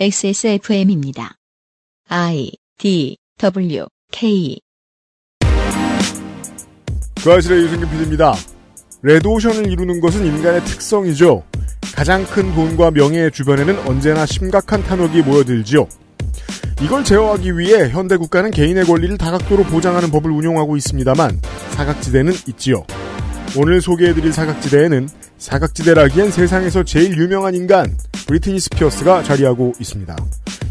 XSFM입니다. I D W K 그아실의 유승균 PD입니다. 레드오션을 이루는 것은 인간의 특성이죠. 가장 큰 돈과 명예의 주변에는 언제나 심각한 탐욕이 모여들지요. 이걸 제어하기 위해 현대 국가는 개인의 권리를 다각도로 보장하는 법을 운용하고 있습니다만 사각지대는 있지요. 오늘 소개해드릴 사각지대에는 사각지대라기엔 세상에서 제일 유명한 인간 브리트니 스피어스가 자리하고 있습니다.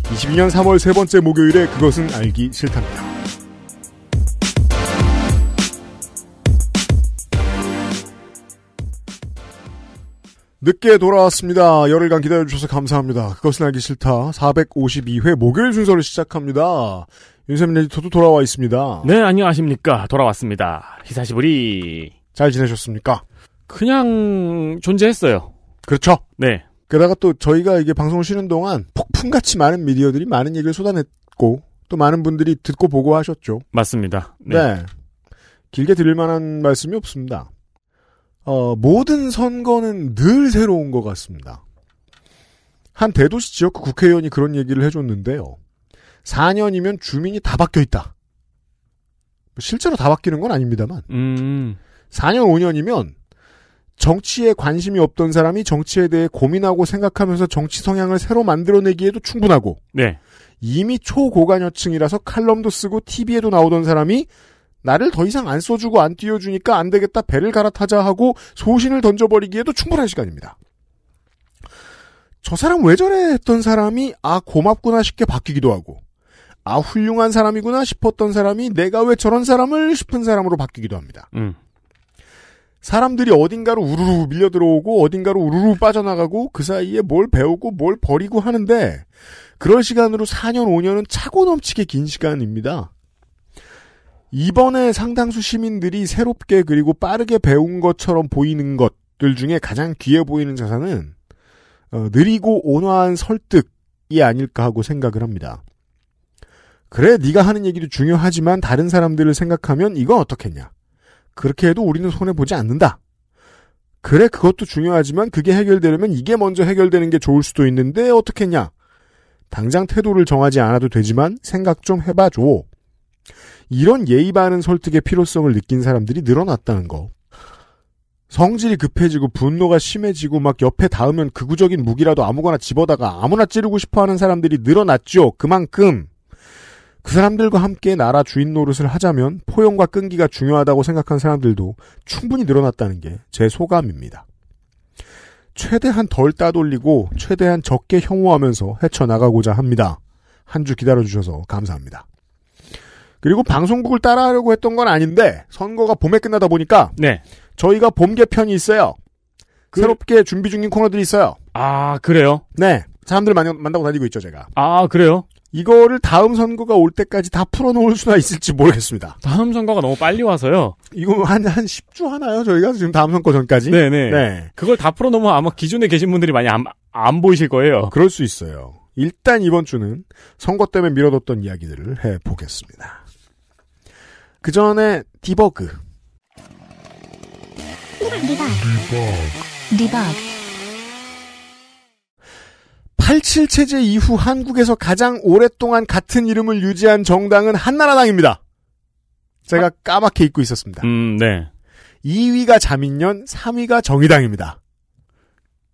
22년 3월 세 번째 목요일에 그것은 알기 싫답니다. 늦게 돌아왔습니다. 열흘간 기다려주셔서 감사합니다. 그것은 알기 싫다. 452회 목요일 순서를 시작합니다. 윤세민 에디터도 돌아와 있습니다. 네, 안녕하십니까. 돌아왔습니다. 히사시부리. 잘 지내셨습니까? 그냥 존재했어요. 그렇죠. 네. 게다가 또 저희가 이게 방송을 쉬는 동안 폭풍같이 많은 미디어들이 많은 얘기를 쏟아냈고 또 많은 분들이 듣고 보고 하셨죠. 맞습니다. 네. 네. 길게 드릴 만한 말씀이 없습니다. 어, 모든 선거는 늘 새로운 것 같습니다. 한 대도시 지역구 국회의원이 그런 얘기를 해줬는데요. 4년이면 주민이 다 바뀌어 있다. 실제로 다 바뀌는 건 아닙니다만. 음. 4년, 5년이면 정치에 관심이 없던 사람이 정치에 대해 고민하고 생각하면서 정치 성향을 새로 만들어내기에도 충분하고 네. 이미 초고관여층이라서 칼럼도 쓰고 TV에도 나오던 사람이 나를 더 이상 안 써주고 안 띄워주니까 안 되겠다 배를 갈아타자 하고 소신을 던져버리기에도 충분한 시간입니다. 저 사람 왜 저래 했던 사람이 아 고맙구나 싶게 바뀌기도 하고 아 훌륭한 사람이구나 싶었던 사람이 내가 왜 저런 사람을 싶은 사람으로 바뀌기도 합니다. 음. 사람들이 어딘가로 우르르 밀려 들어오고 어딘가로 우르르 빠져나가고 그 사이에 뭘 배우고 뭘 버리고 하는데 그럴 시간으로 4년 5년은 차고 넘치게 긴 시간입니다. 이번에 상당수 시민들이 새롭게 그리고 빠르게 배운 것처럼 보이는 것들 중에 가장 귀해 보이는 자산은 어, 느리고 온화한 설득이 아닐까 하고 생각을 합니다. 그래 네가 하는 얘기도 중요하지만 다른 사람들을 생각하면 이건 어떻겠냐? 그렇게 해도 우리는 손해보지 않는다. 그래, 그것도 중요하지만 그게 해결되려면 이게 먼저 해결되는 게 좋을 수도 있는데 어떻겠냐? 당장 태도를 정하지 않아도 되지만 생각 좀 해봐줘. 이런 예의 바른 설득의 필요성을 느낀 사람들이 늘어났다는 거. 성질이 급해지고 분노가 심해지고 막 옆에 닿으면 극우적인 무기라도 아무거나 집어다가 아무나 찌르고 싶어 하는 사람들이 늘어났죠. 그만큼 그 사람들과 함께 나라 주인 노릇을 하자면 포용과 끈기가 중요하다고 생각한 사람들도 충분히 늘어났다는 게 제 소감입니다. 최대한 덜 따돌리고 최대한 적게 혐오하면서 헤쳐나가고자 합니다. 한 주 기다려주셔서 감사합니다. 그리고 방송국을 따라하려고 했던 건 아닌데 선거가 봄에 끝나다 보니까 네. 저희가 봄 개편이 있어요. 그... 새롭게 준비 중인 코너들이 있어요. 아 그래요? 네. 사람들 많이 만나고 다니고 있죠 제가. 아 그래요? 이거를 다음 선거가 올 때까지 다 풀어놓을 수가 있을지 모르겠습니다. 다음 선거가 너무 빨리 와서요. 이거 한, 한 10주 하나요? 저희가 지금 다음 선거 전까지? 네네. 네. 네. 그걸 다 풀어놓으면 아마 기존에 계신 분들이 많이 안, 안 보이실 거예요. 그럴 수 있어요. 일단 이번 주는 선거 때문에 미뤄뒀던 이야기들을 해보겠습니다. 그 전에 디버그. 디버그. 디버그. 디버그. 87 체제 이후 한국에서 가장 오랫동안 같은 이름을 유지한 정당은 한나라당입니다. 제가 아. 까맣게 잊고 있었습니다. 음, 네. 2위가 자민련, 3위가 정의당입니다.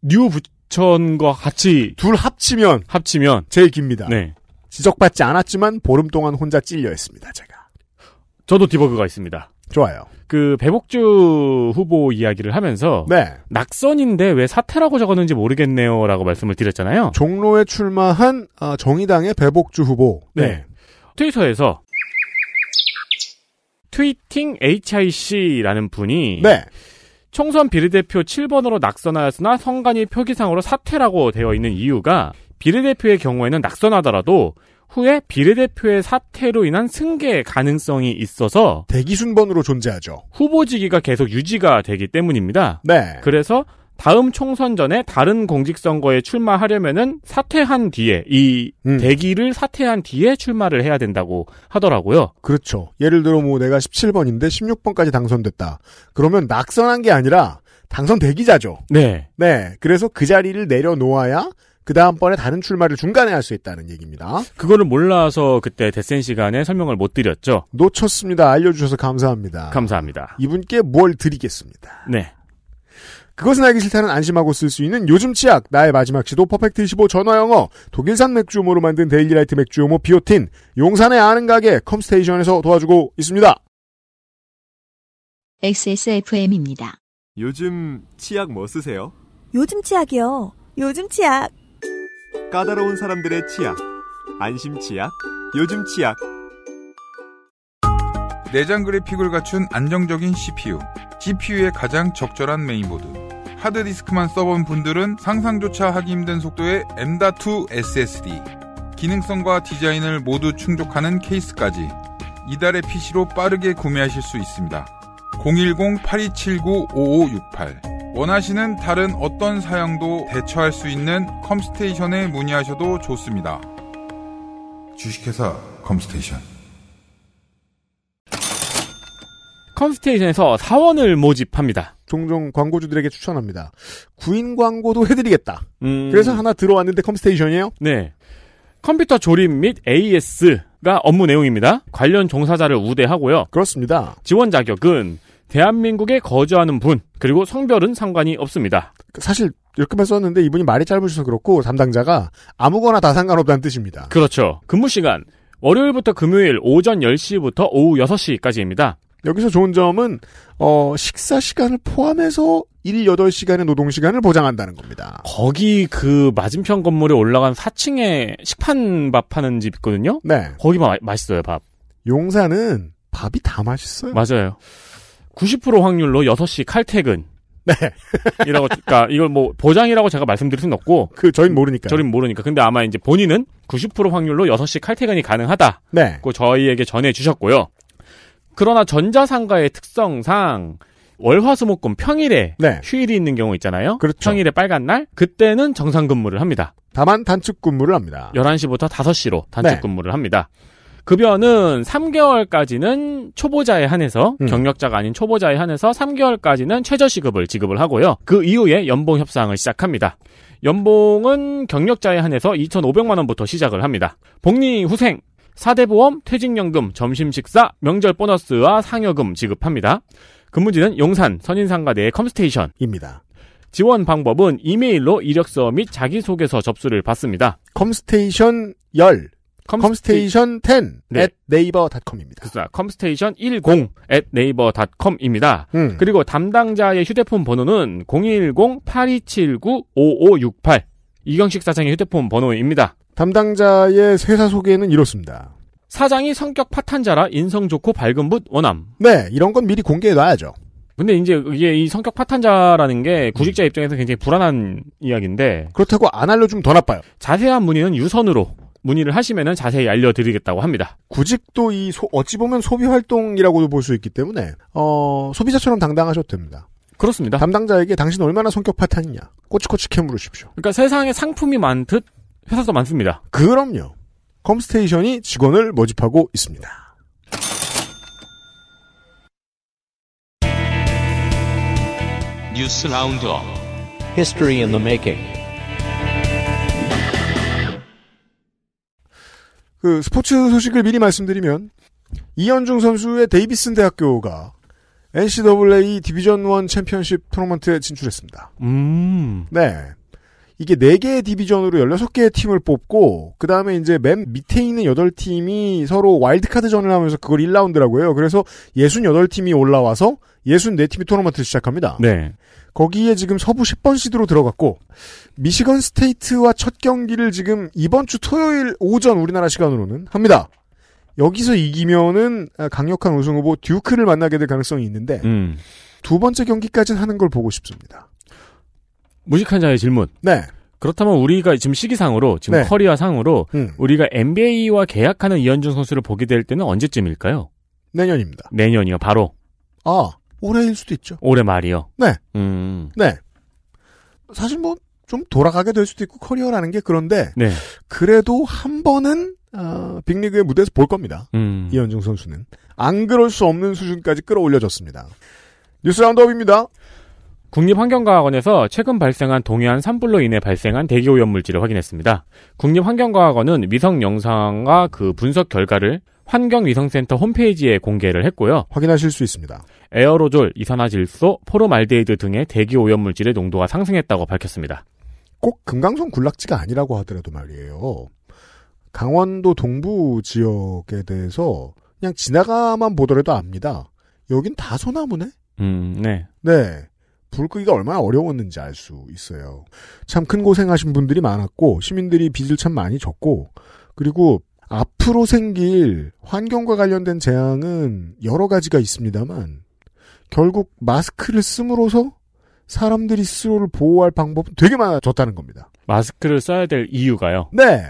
뉴 부천과 같이 둘 합치면 합치면 제일 깁니다. 네. 지적받지 않았지만 보름 동안 혼자 찔려 있습니다, 제가. 저도 디버그가 있습니다. 좋아요. 그 배복주 후보 이야기를 하면서 네. 낙선인데 왜 사퇴라고 적었는지 모르겠네요라고 말씀을 드렸잖아요. 종로에 출마한 아, 정의당의 배복주 후보. 네. 네. 트위터에서 트위팅 HIC라는 분이 네. 총선 비례대표 7번으로 낙선하였으나 성간이 표기상으로 사퇴라고 되어 있는 이유가 비례대표의 경우에는 낙선하더라도 후에 비례대표의 사태로 인한 승계 가능성이 있어서 대기 순번으로 존재하죠. 후보지기가 계속 유지가 되기 때문입니다. 네. 그래서 다음 총선 전에 다른 공직선거에 출마하려면은 사퇴한 뒤에 이 음. 대기를 사퇴한 뒤에 출마를 해야 된다고 하더라고요. 그렇죠. 예를 들어 뭐 내가 17번인데 16번까지 당선됐다. 그러면 낙선한 게 아니라 당선대기자죠 네. 네. 그래서 그 자리를 내려놓아야 그 다음번에 다른 출마를 중간에 할 수 있다는 얘기입니다. 그거를 몰라서 그때 데센 시간에 설명을 못 드렸죠. 놓쳤습니다. 알려주셔서 감사합니다. 감사합니다. 이분께 뭘 드리겠습니다. 네. 그것은 알기 싫다는 안심하고 쓸 수 있는 요즘 치약 나의 마지막 시도 퍼펙트 25 전화영어 독일산 맥주모로 만든 데일리라이트 맥주모 비오틴 용산의 아는 가게 컴스테이션에서 도와주고 있습니다. XSFM입니다. 요즘 치약 뭐 쓰세요? 요즘 치약이요. 요즘 치약. 까다로운 사람들의 치약, 안심 치약, 요즘 치약. 내장 그래픽을 갖춘 안정적인 CPU, GPU의 가장 적절한 메인보드. 하드디스크만 써본 분들은 상상조차 하기 힘든 속도의 M.2 SSD. 기능성과 디자인을 모두 충족하는 케이스까지 이달의 PC로 빠르게 구매하실 수 있습니다. 010-8279-5568 원하시는 다른 어떤 사양도 대처할 수 있는 컴스테이션에 문의하셔도 좋습니다. 주식회사 컴스테이션 컴스테이션에서 사원을 모집합니다. 종종 광고주들에게 추천합니다. 구인 광고도 해드리겠다. 음... 그래서 하나 들어왔는데 컴스테이션이에요? 네. 컴퓨터 조립 및 AS가 업무 내용입니다. 관련 종사자를 우대하고요. 그렇습니다. 지원 자격은 대한민국에 거주하는 분 그리고 성별은 상관이 없습니다. 사실 이렇게만 썼는데 이분이 말이 짧으셔서 그렇고 담당자가 아무거나 다 상관없다는 뜻입니다. 그렇죠. 근무 시간 월요일부터 금요일 오전 10시부터 오후 6시까지입니다. 여기서 좋은 점은 어, 식사 시간을 포함해서 1, 8시간의 노동 시간을 보장한다는 겁니다. 거기 그 맞은편 건물에 올라간 4층에 식판밥 하는 집 있거든요. 네. 거기 마, 맛있어요, 밥. 용사는 밥이 다 맛있어요. 맞아요. 90% 확률로 6시 칼퇴근. 네. 이라고, 그니까 이걸 뭐 보장이라고 제가 말씀드릴 수는 없고. 그, 저희 모르니까. 저희 모르니까. 근데 아마 이제 본인은 90% 확률로 6시 칼퇴근이 가능하다. 네. 고 저희에게 전해주셨고요. 그러나 전자상가의 특성상 월화수목금 평일에 네. 휴일이 있는 경우 있잖아요. 그렇죠. 평일에 빨간 날 그때는 정상 근무를 합니다. 다만 단축 근무를 합니다. 11시부터 5시로 단축 네. 근무를 합니다. 급여는 3개월까지는 초보자에 한해서 음. 경력자가 아닌 초보자에 한해서 3개월까지는 최저시급을 지급을 하고요. 그 이후에 연봉 협상을 시작합니다. 연봉은 경력자에 한해서 2,500만 원부터 시작을 합니다. 복리 후생 사대보험, 퇴직연금, 점심식사, 명절 보너스와 상여금 지급합니다. 근무지는 용산 선인상가대의 컴스테이션입니다. 지원 방법은 이메일로 이력서 및 자기소개서 접수를 받습니다. 컴스테이션 10 컴스테이션 10 네. at naver.com입니다. 그렇습니다. 컴스테이션 10 at naver.com입니다. 음. 그리고 담당자의 휴대폰 번호는 010-8279-5568 이경식 사장의 휴대폰 번호입니다. 담당자의 회사 소개는 이렇습니다. 사장이 성격 파탄자라 인성 좋고 밝은 붓 원함. 네, 이런 건 미리 공개해놔야죠. 근데 이제 이게 이 성격 파탄자라는 게 음. 구직자 입장에서 굉장히 불안한 이야기인데 그렇다고 안 알려주면 더 나빠요. 자세한 문의는 유선으로 문의를 하시면 자세히 알려드리겠다고 합니다. 구직도 이 소, 어찌 보면 소비 활동이라고도 볼 수 있기 때문에 어, 소비자처럼 당당하셔도 됩니다. 그렇습니다. 담당자에게 당신 얼마나 성격 파탄이냐 꼬치꼬치 캐 물으십시오. 그러니까 세상에 상품이 많듯 회사도 많습니다. 그럼요. 컴스테이션이 직원을 모집하고 있습니다. 뉴스 라운드업. History i 그 스포츠 소식을 미리 말씀드리면 이현중 선수의 데이비슨 대학교가 NCAA 디비전 1 챔피언십 토너먼트에 진출했습니다. 음. 네. 이게 4개의 디비전으로 16개의 팀을 뽑고 그 다음에 이제 맨 밑에 있는 8팀이 서로 와일드카드전을 하면서 그걸 1라운드라고 해요. 그래서 68팀이 올라와서 64팀이 토너먼트를 시작합니다. 네. 거기에 지금 서부 10번 시드로 들어갔고 미시건 스테이트와 첫 경기를 지금 이번 주 토요일 오전 우리나라 시간으로는 합니다. 여기서 이기면은 아, 강력한 우승 후보 듀크를 만나게 될 가능성이 있는데 음. 두 번째 경기까지는 하는 걸 보고 싶습니다. 무식한 자의 질문. 네. 그렇다면 우리가 지금 시기상으로 지금 네. 커리어 상으로 음. 우리가 NBA와 계약하는 이현준 선수를 보게 될 때는 언제쯤일까요? 내년입니다. 내년이요, 바로. 아, 올해일 수도 있죠. 올해 말이요. 네. 음. 네. 사실 뭐 좀 돌아가게 될 수도 있고 커리어라는 게 그런데 네. 그래도 한 번은 어, 빅리그의 무대에서 볼 겁니다. 음. 이현중 선수는 안 그럴 수 없는 수준까지 끌어올려졌습니다. 뉴스 라운드업입니다. 국립환경과학원에서 최근 발생한 동해안 산불로 인해 발생한 대기오염 물질을 확인했습니다. 국립환경과학원은 위성 영상과 그 분석 결과를 환경위성센터 홈페이지에 공개를 했고요. 확인하실 수 있습니다. 에어로졸, 이산화질소, 포름알데이드 등의 대기 오염물질의 농도가 상승했다고 밝혔습니다. 꼭금강성 군락지가 아니라고 하더라도 말이에요. 강원도 동부 지역에 대해서 그냥 지나가만 보더라도 압니다. 여긴 다 소나무네? 음, 네. 네. 불 끄기가 얼마나 어려웠는지 알 수 있어요. 참 큰 고생하신 분들이 많았고, 시민들이 빚을 참 많이 졌고, 그리고 앞으로 생길 환경과 관련된 재앙은 여러 가지가 있습니다만 결국 마스크를 쓰므로서 사람들이 스스로를 보호할 방법은 되게 많아졌다는 겁니다. 마스크를 써야 될 이유가요? 네.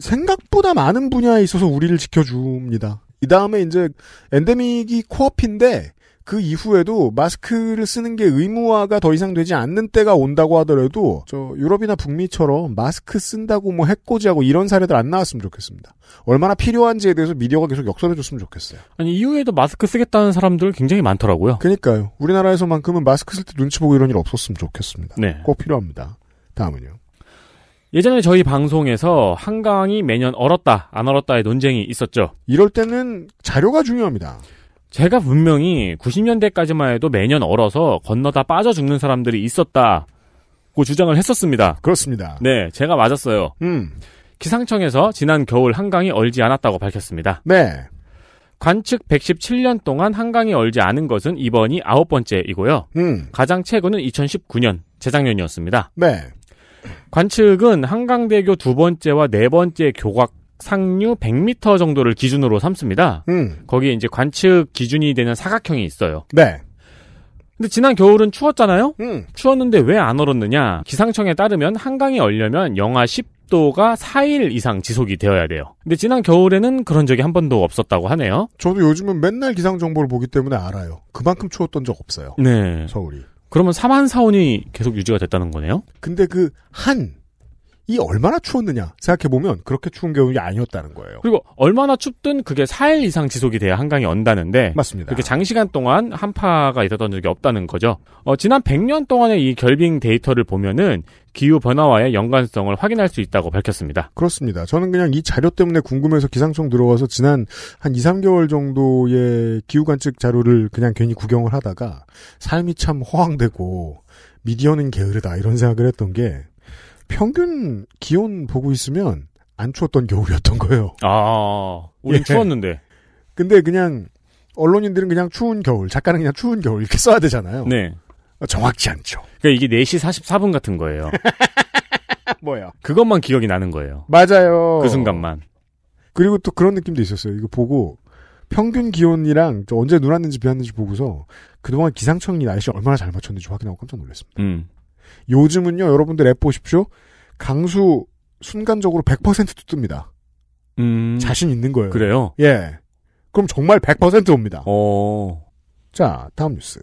생각보다 많은 분야에 있어서 우리를 지켜줍니다. 이 다음에 이제 엔데믹이 코앞인데 그 이후에도 마스크를 쓰는 게 의무화가 더 이상 되지 않는 때가 온다고 하더라도 저 유럽이나 북미처럼 마스크 쓴다고 뭐 해코지하고 이런 사례들 안 나왔으면 좋겠습니다. 얼마나 필요한지에 대해서 미디어가 계속 역설해줬으면 좋겠어요. 아니 이후에도 마스크 쓰겠다는 사람들 굉장히 많더라고요. 그러니까요. 우리나라에서만큼은 마스크 쓸 때 눈치 보고 이런 일 없었으면 좋겠습니다. 네. 꼭 필요합니다. 다음은요. 예전에 저희 방송에서 한강이 매년 얼었다, 안 얼었다의 논쟁이 있었죠. 이럴 때는 자료가 중요합니다. 제가 분명히 90년대까지만 해도 매년 얼어서 건너다 빠져 죽는 사람들이 있었다고 주장을 했었습니다. 그렇습니다. 네, 제가 맞았어요. 음. 기상청에서 지난 겨울 한강이 얼지 않았다고 밝혔습니다. 네. 관측 117년 동안 한강이 얼지 않은 것은 이번이 아홉 번째이고요. 음. 가장 최근은 2019년, 재작년이었습니다. 네. 관측은 한강대교 두 번째와 네 번째 교각 상류 100m 정도를 기준으로 삼습니다. 음. 거기에 이제 관측 기준이 되는 사각형이 있어요. 네. 근데 지난 겨울은 추웠잖아요? 음. 추웠는데 왜 안 얼었느냐? 기상청에 따르면 한강이 얼려면 영하 10도가 4일 이상 지속이 되어야 돼요. 근데 지난 겨울에는 그런 적이 한 번도 없었다고 하네요. 저도 요즘은 맨날 기상 정보를 보기 때문에 알아요. 그만큼 추웠던 적 없어요. 네. 서울이. 그러면 3한 사온이 계속 유지가 됐다는 거네요? 근데 그 한, 이 얼마나 추웠느냐 생각해보면 그렇게 추운 겨울이 아니었다는 거예요. 그리고 얼마나 춥든 그게 4일 이상 지속이 돼야 한강이 언다는데 맞습니다. 그게 장시간 동안 한파가 있었던 적이 없다는 거죠. 어, 지난 100년 동안의 이 결빙 데이터를 보면은 기후 변화와의 연관성을 확인할 수 있다고 밝혔습니다. 그렇습니다. 저는 그냥 이 자료 때문에 궁금해서 기상청 들어가서 지난 한 2, 3개월 정도의 기후 관측 자료를 그냥 괜히 구경을 하다가 삶이 참 허황되고 미디어는 게으르다 이런 생각을 했던 게 평균 기온 보고 있으면 안 추웠던 겨울이었던 거예요. 아, 우리 예. 추웠는데. 근데 그냥 언론인들은 그냥 추운 겨울, 작가는 그냥 추운 겨울 이렇게 써야 되잖아요. 네. 정확치 않죠. 그러니까 이게 4시 44분 같은 거예요. 뭐야? 그것만 기억이 나는 거예요. 맞아요. 그 순간만. 그리고 또 그런 느낌도 있었어요. 이거 보고 평균 기온이랑 언제 눈 왔는지 비 왔는지 보고서 그동안 기상청이 날씨 얼마나 잘 맞췄는지 확인하고 깜짝 놀랐습니다. 음. 요즘은요, 여러분들 앱 보십시오. 강수 순간적으로 100%도 뜹니다. 음... 자신 있는 거예요. 그래요? 예. 그럼 정말 100% 옵니다. 어. 자, 다음 뉴스.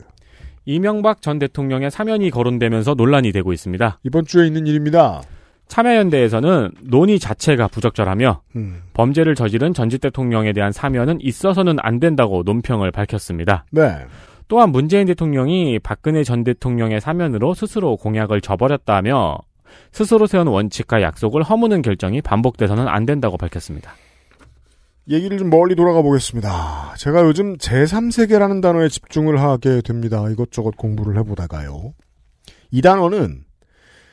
이명박 전 대통령의 사면이 거론되면서 논란이 되고 있습니다. 이번 주에 있는 일입니다. 참여연대에서는 논의 자체가 부적절하며 음. 범죄를 저지른 전직 대통령에 대한 사면은 있어서는 안 된다고 논평을 밝혔습니다. 네. 또한 문재인 대통령이 박근혜 전 대통령의 사면으로 스스로 공약을 저버렸다며 스스로 세운 원칙과 약속을 허무는 결정이 반복돼서는 안 된다고 밝혔습니다. 얘기를 좀 멀리 돌아가 보겠습니다. 제가 요즘 제3세계라는 단어에 집중을 하게 됩니다. 이것저것 공부를 해보다가요. 이 단어는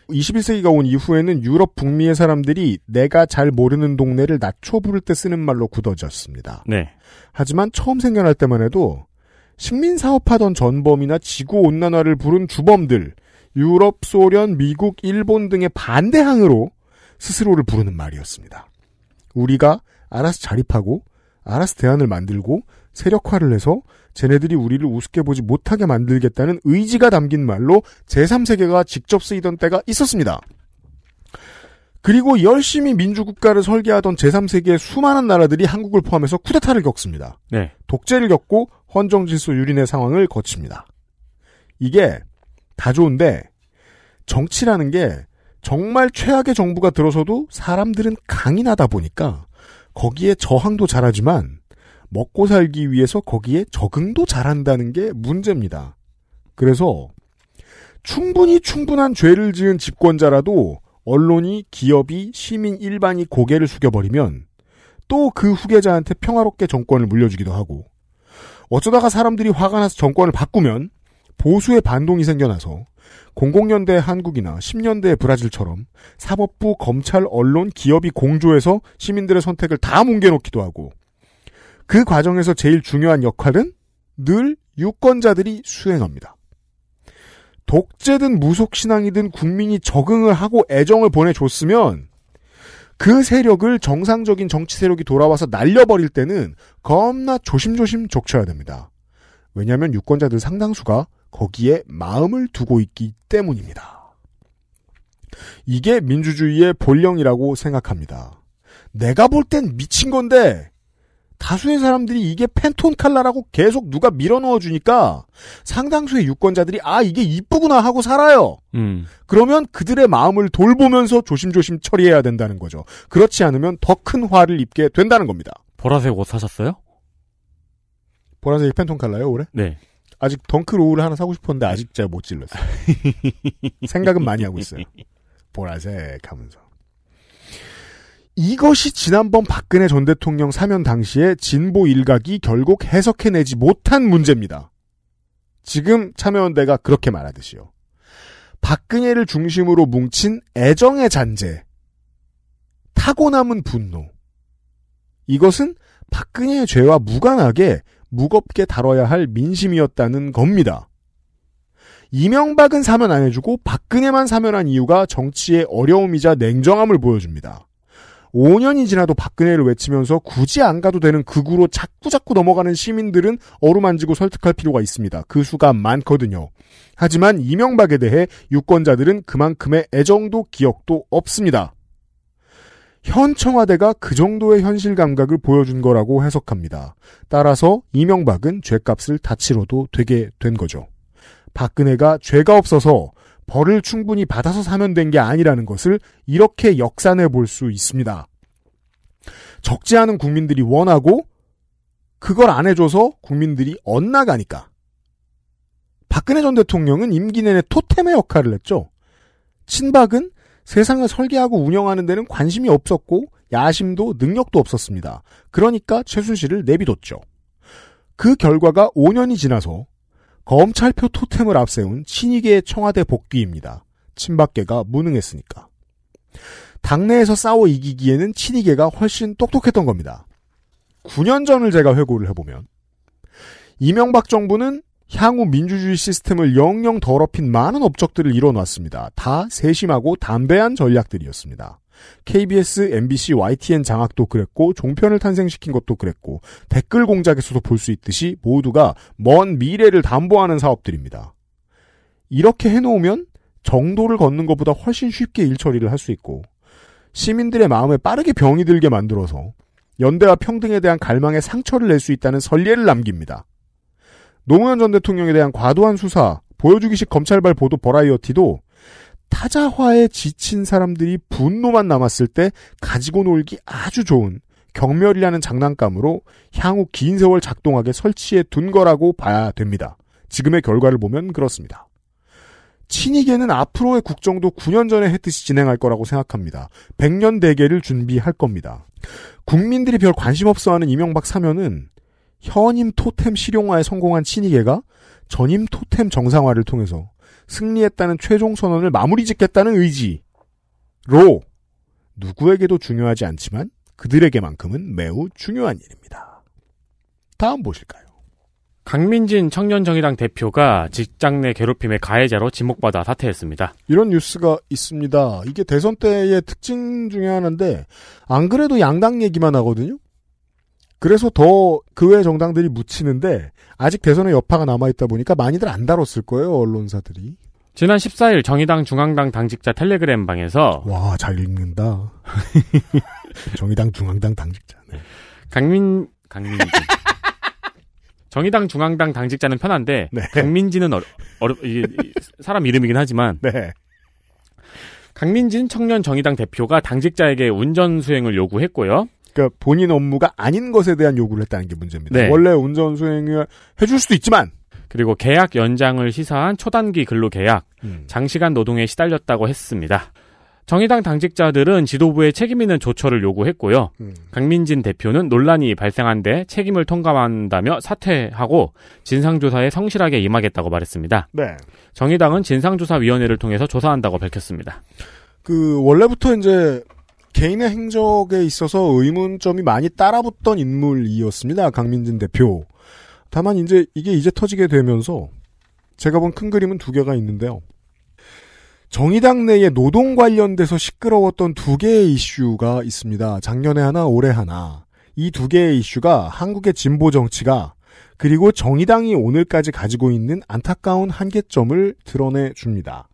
21세기가 온 이후에는 유럽 북미의 사람들이 내가 잘 모르는 동네를 낮춰 부를 때 쓰는 말로 굳어졌습니다. 네. 하지만 처음 생겨날 때만 해도 식민사업하던 전범이나 지구온난화를 부른 주범들, 유럽, 소련, 미국, 일본 등의 반대항으로 스스로를 부르는 말이었습니다. 우리가 알아서 자립하고, 알아서 대안을 만들고, 세력화를 해서 쟤네들이 우리를 우습게 보지 못하게 만들겠다는 의지가 담긴 말로 제3세계가 직접 쓰이던 때가 있었습니다. 그리고 열심히 민주국가를 설계하던 제3세계의 수많은 나라들이 한국을 포함해서 쿠데타를 겪습니다. 네. 독재를 겪고 헌정지수 유린의 상황을 거칩니다. 이게 다 좋은데 정치라는 게 정말 최악의 정부가 들어서도 사람들은 강인하다 보니까 거기에 저항도 잘하지만 먹고 살기 위해서 거기에 적응도 잘한다는 게 문제입니다. 그래서 충분히 충분한 죄를 지은 집권자라도 언론이 기업이 시민 일반이 고개를 숙여버리면 또 그 후계자한테 평화롭게 정권을 물려주기도 하고 어쩌다가 사람들이 화가 나서 정권을 바꾸면 보수의 반동이 생겨나서 00년대 한국이나 10년대 브라질처럼 사법부, 검찰, 언론, 기업이 공조해서 시민들의 선택을 다 뭉개놓기도 하고 그 과정에서 제일 중요한 역할은 늘 유권자들이 수행합니다. 독재든 무속신앙이든 국민이 적응을 하고 애정을 보내줬으면 그 세력을 정상적인 정치 세력이 돌아와서 날려버릴 때는 겁나 조심조심 족쳐야 됩니다. 왜냐하면 유권자들 상당수가 거기에 마음을 두고 있기 때문입니다. 이게 민주주의의 본령이라고 생각합니다. 내가 볼 땐 미친 건데 다수의 사람들이 이게 팬톤 칼라라고 계속 누가 밀어넣어 주니까 상당수의 유권자들이 아 이게 이쁘구나 하고 살아요. 음. 그러면 그들의 마음을 돌보면서 조심조심 처리해야 된다는 거죠. 그렇지 않으면 더 큰 화를 입게 된다는 겁니다. 보라색 옷 사셨어요? 보라색 팬톤 칼라요 올해? 네. 아직 덩크 로우를 하나 사고 싶었는데 아직 제가 못 질렀어요. 생각은 많이 하고 있어요. 보라색 하면서. 이것이 지난번 박근혜 전 대통령 사면 당시에 진보 일각이 결국 해석해내지 못한 문제입니다. 지금 참여연대가 그렇게 말하듯이요. 박근혜를 중심으로 뭉친 애정의 잔재, 타고남은 분노. 이것은 박근혜의 죄와 무관하게 무겁게 다뤄야 할 민심이었다는 겁니다. 이명박은 사면 안 해주고 박근혜만 사면한 이유가 정치의 어려움이자 냉정함을 보여줍니다. 5년이 지나도 박근혜를 외치면서 굳이 안 가도 되는 극으로 자꾸자꾸 넘어가는 시민들은 어루만지고 설득할 필요가 있습니다. 그 수가 많거든요. 하지만 이명박에 대해 유권자들은 그만큼의 애정도 기억도 없습니다. 현 청와대가 그 정도의 현실 감각을 보여준 거라고 해석합니다. 따라서 이명박은 죄값을 다치러도 되게 된 거죠. 박근혜가 죄가 없어서 벌을 충분히 받아서 사면 된게 아니라는 것을 이렇게 역산해 볼 수 있습니다. 적지 않은 국민들이 원하고 그걸 안 해줘서 국민들이 엇나가니까 박근혜 전 대통령은 임기 내내 토템의 역할을 했죠. 친박은 세상을 설계하고 운영하는 데는 관심이 없었고 야심도 능력도 없었습니다. 그러니까 최순실을 내비뒀죠. 그 결과가 5년이 지나서 검찰표 토템을 앞세운 친이계 청와대 복귀입니다. 친박계가 무능했으니까. 당내에서 싸워 이기기에는 친이계가 훨씬 똑똑했던 겁니다. 9년 전을 제가 회고를 해보면 이명박 정부는 향후 민주주의 시스템을 영영 더럽힌 많은 업적들을 이뤄놨습니다. 다 세심하고 담대한 전략들이었습니다. KBS, MBC, YTN 장악도 그랬고 종편을 탄생시킨 것도 그랬고 댓글 공작에서도 볼 수 있듯이 모두가 먼 미래를 담보하는 사업들입니다. 이렇게 해놓으면 정도를 걷는 것보다 훨씬 쉽게 일처리를 할 수 있고 시민들의 마음에 빠르게 병이 들게 만들어서 연대와 평등에 대한 갈망의 상처를 낼 수 있다는 선례를 남깁니다. 노무현 전 대통령에 대한 과도한 수사, 보여주기식 검찰발 보도 버라이어티도 타자화에 지친 사람들이 분노만 남았을 때 가지고 놀기 아주 좋은 경멸이라는 장난감으로 향후 긴 세월 작동하게 설치해 둔 거라고 봐야 됩니다. 지금의 결과를 보면 그렇습니다. 친이계는 앞으로의 국정도 9년 전에 했듯이 진행할 거라고 생각합니다. 100년 대계를 준비할 겁니다. 국민들이 별 관심 없어하는 이명박 사면은 현임 토템 실용화에 성공한 친이계가 전임 토템 정상화를 통해서 승리했다는 최종 선언을 마무리 짓겠다는 의지로 누구에게도 중요하지 않지만 그들에게만큼은 매우 중요한 일입니다. 다음 보실까요? 강민진 청년정의당 대표가 직장 내 괴롭힘의 가해자로 지목받아 사퇴했습니다. 이런 뉴스가 있습니다. 이게 대선 때의 특징 중에 하나인데 안 그래도 양당 얘기만 하거든요. 그래서 더 그 외 정당들이 묻히는데 아직 대선의 여파가 남아있다 보니까 많이들 안 다뤘을 거예요 언론사들이. 지난 14일 정의당 중앙당 당직자 텔레그램 방에서 와 잘 읽는다. 정의당 중앙당 당직자. 네. 강민 강민 정의당 중앙당 당직자는 편한데 네. 강민진는 어려, 어려 이게 사람 이름이긴 하지만 네. 강민진 청년 정의당 대표가 당직자에게 운전 수행을 요구했고요. 그러니까 본인 업무가 아닌 것에 대한 요구를 했다는 게 문제입니다. 네. 원래 운전 수행을 해줄 수도 있지만 그리고 계약 연장을 시사한 초단기 근로 계약, 음. 장시간 노동에 시달렸다고 했습니다. 정의당 당직자들은 지도부의 책임 있는 조처를 요구했고요. 음. 강민진 대표는 논란이 발생한 데 책임을 통감한다며 사퇴하고 진상조사에 성실하게 임하겠다고 말했습니다. 네. 정의당은 진상조사위원회를 통해서 조사한다고 밝혔습니다. 그 원래부터 이제 개인의 행적에 있어서 의문점이 많이 따라붙던 인물이었습니다. 강민진 대표. 다만 이제 이게 이제 터지게 되면서 제가 본 큰 그림은 두 개가 있는데요. 정의당 내에 노동 관련돼서 시끄러웠던 두 개의 이슈가 있습니다. 작년에 하나, 올해 하나. 이 두 개의 이슈가 한국의 진보 정치가 그리고 정의당이 오늘까지 가지고 있는 안타까운 한계점을 드러내 줍니다.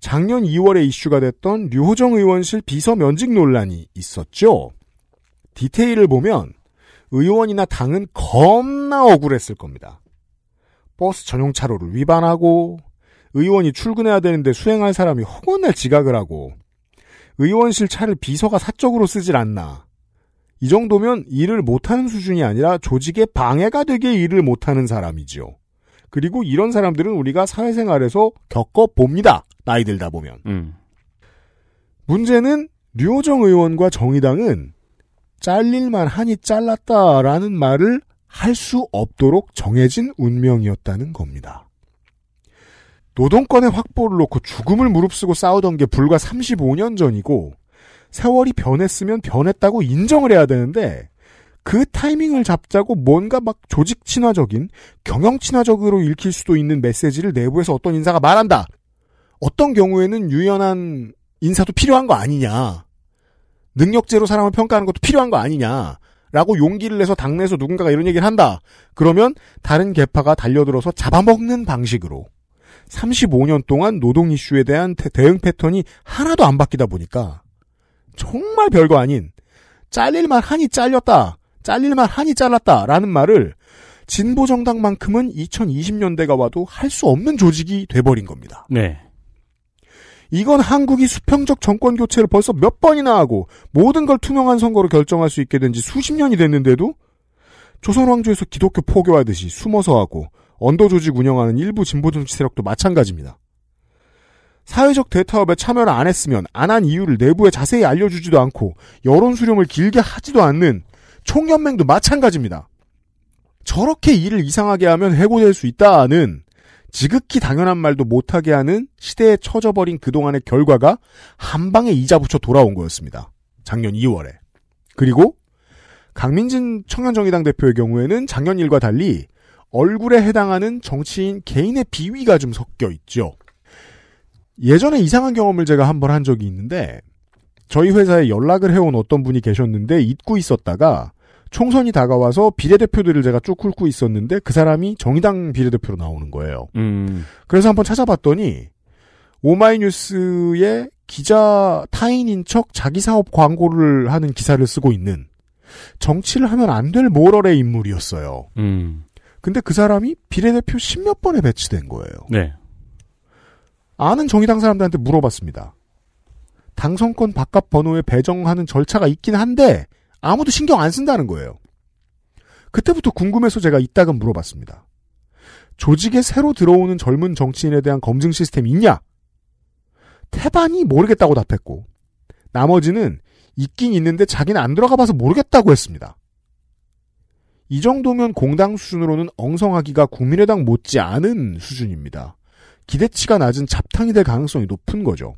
작년 2월에 이슈가 됐던 류호정 의원실 비서 면직 논란이 있었죠. 디테일을 보면 의원이나 당은 겁나 억울했을 겁니다. 버스 전용 차로를 위반하고 의원이 출근해야 되는데 수행할 사람이 허건날 지각을 하고 의원실 차를 비서가 사적으로 쓰질 않나. 이 정도면 일을 못하는 수준이 아니라 조직에 방해가 되게 일을 못하는 사람이지요. 그리고 이런 사람들은 우리가 사회생활에서 겪어봅니다. 나이 들다 보면. 음. 문제는 류호정 의원과 정의당은 잘릴만 하니 잘랐다라는 말을 할 수 없도록 정해진 운명이었다는 겁니다. 노동권의 확보를 놓고 죽음을 무릅쓰고 싸우던 게 불과 35년 전이고 세월이 변했으면 변했다고 인정을 해야 되는데 그 타이밍을 잡자고 뭔가 막 조직 친화적인 경영 친화적으로 읽힐 수도 있는 메시지를 내부에서 어떤 인사가 말한다. 어떤 경우에는 유연한 인사도 필요한 거 아니냐. 능력제로 사람을 평가하는 것도 필요한 거 아니냐. 라고 용기를 내서 당내에서 누군가가 이런 얘기를 한다. 그러면 다른 개파가 달려들어서 잡아먹는 방식으로 35년 동안 노동 이슈에 대한 대응 패턴이 하나도 안 바뀌다 보니까 정말 별거 아닌 잘릴만 한이 잘렸다. 잘릴만 한이 잘랐다라는 말을 진보 정당만큼은 2020년대가 와도 할 수 없는 조직이 돼버린 겁니다. 네. 이건 한국이 수평적 정권 교체를 벌써 몇 번이나 하고 모든 걸 투명한 선거로 결정할 수 있게 된 지 수십 년이 됐는데도 조선 왕조에서 기독교 포교하듯이 숨어서 하고 언더 조직 운영하는 일부 진보 정치 세력도 마찬가지입니다. 사회적 대타협에 참여를 안 했으면 안 한 이유를 내부에 자세히 알려주지도 않고 여론 수렴을 길게 하지도 않는 총연맹도 마찬가지입니다. 저렇게 일을 이상하게 하면 해고될 수 있다는 지극히 당연한 말도 못하게 하는 시대에 처져버린 그동안의 결과가 한 방에 이자 붙여 돌아온 거였습니다. 작년 2월에. 그리고 강민진 청년정의당 대표의 경우에는 작년 일과 달리 얼굴에 해당하는 정치인 개인의 비위가 좀 섞여 있죠. 예전에 이상한 경험을 제가 한번 한 적이 있는데 저희 회사에 연락을 해온 어떤 분이 계셨는데 잊고 있었다가 총선이 다가와서 비례대표들을 제가 쭉 훑고 있었는데 그 사람이 정의당 비례대표로 나오는 거예요. 음. 그래서 한번 찾아봤더니 오마이뉴스의 기자 타인인 척 자기 사업 광고를 하는 기사를 쓰고 있는 정치를 하면 안 될 모럴의 인물이었어요. 음. 근데 그 사람이 비례대표 십몇 번에 배치된 거예요. 네. 아는 정의당 사람들한테 물어봤습니다. 당선권 바깥 번호에 배정하는 절차가 있긴 한데 아무도 신경 안 쓴다는 거예요. 그때부터 궁금해서 제가 이따금 물어봤습니다. 조직에 새로 들어오는 젊은 정치인에 대한 검증 시스템 있냐? 태반이 모르겠다고 답했고, 나머지는 있긴 있는데 자기는 안 들어가 봐서 모르겠다고 했습니다. 이 정도면 공당 수준으로는 엉성하기가 국민의당 못지 않은 수준입니다. 기대치가 낮은 잡탕이 될 가능성이 높은 거죠.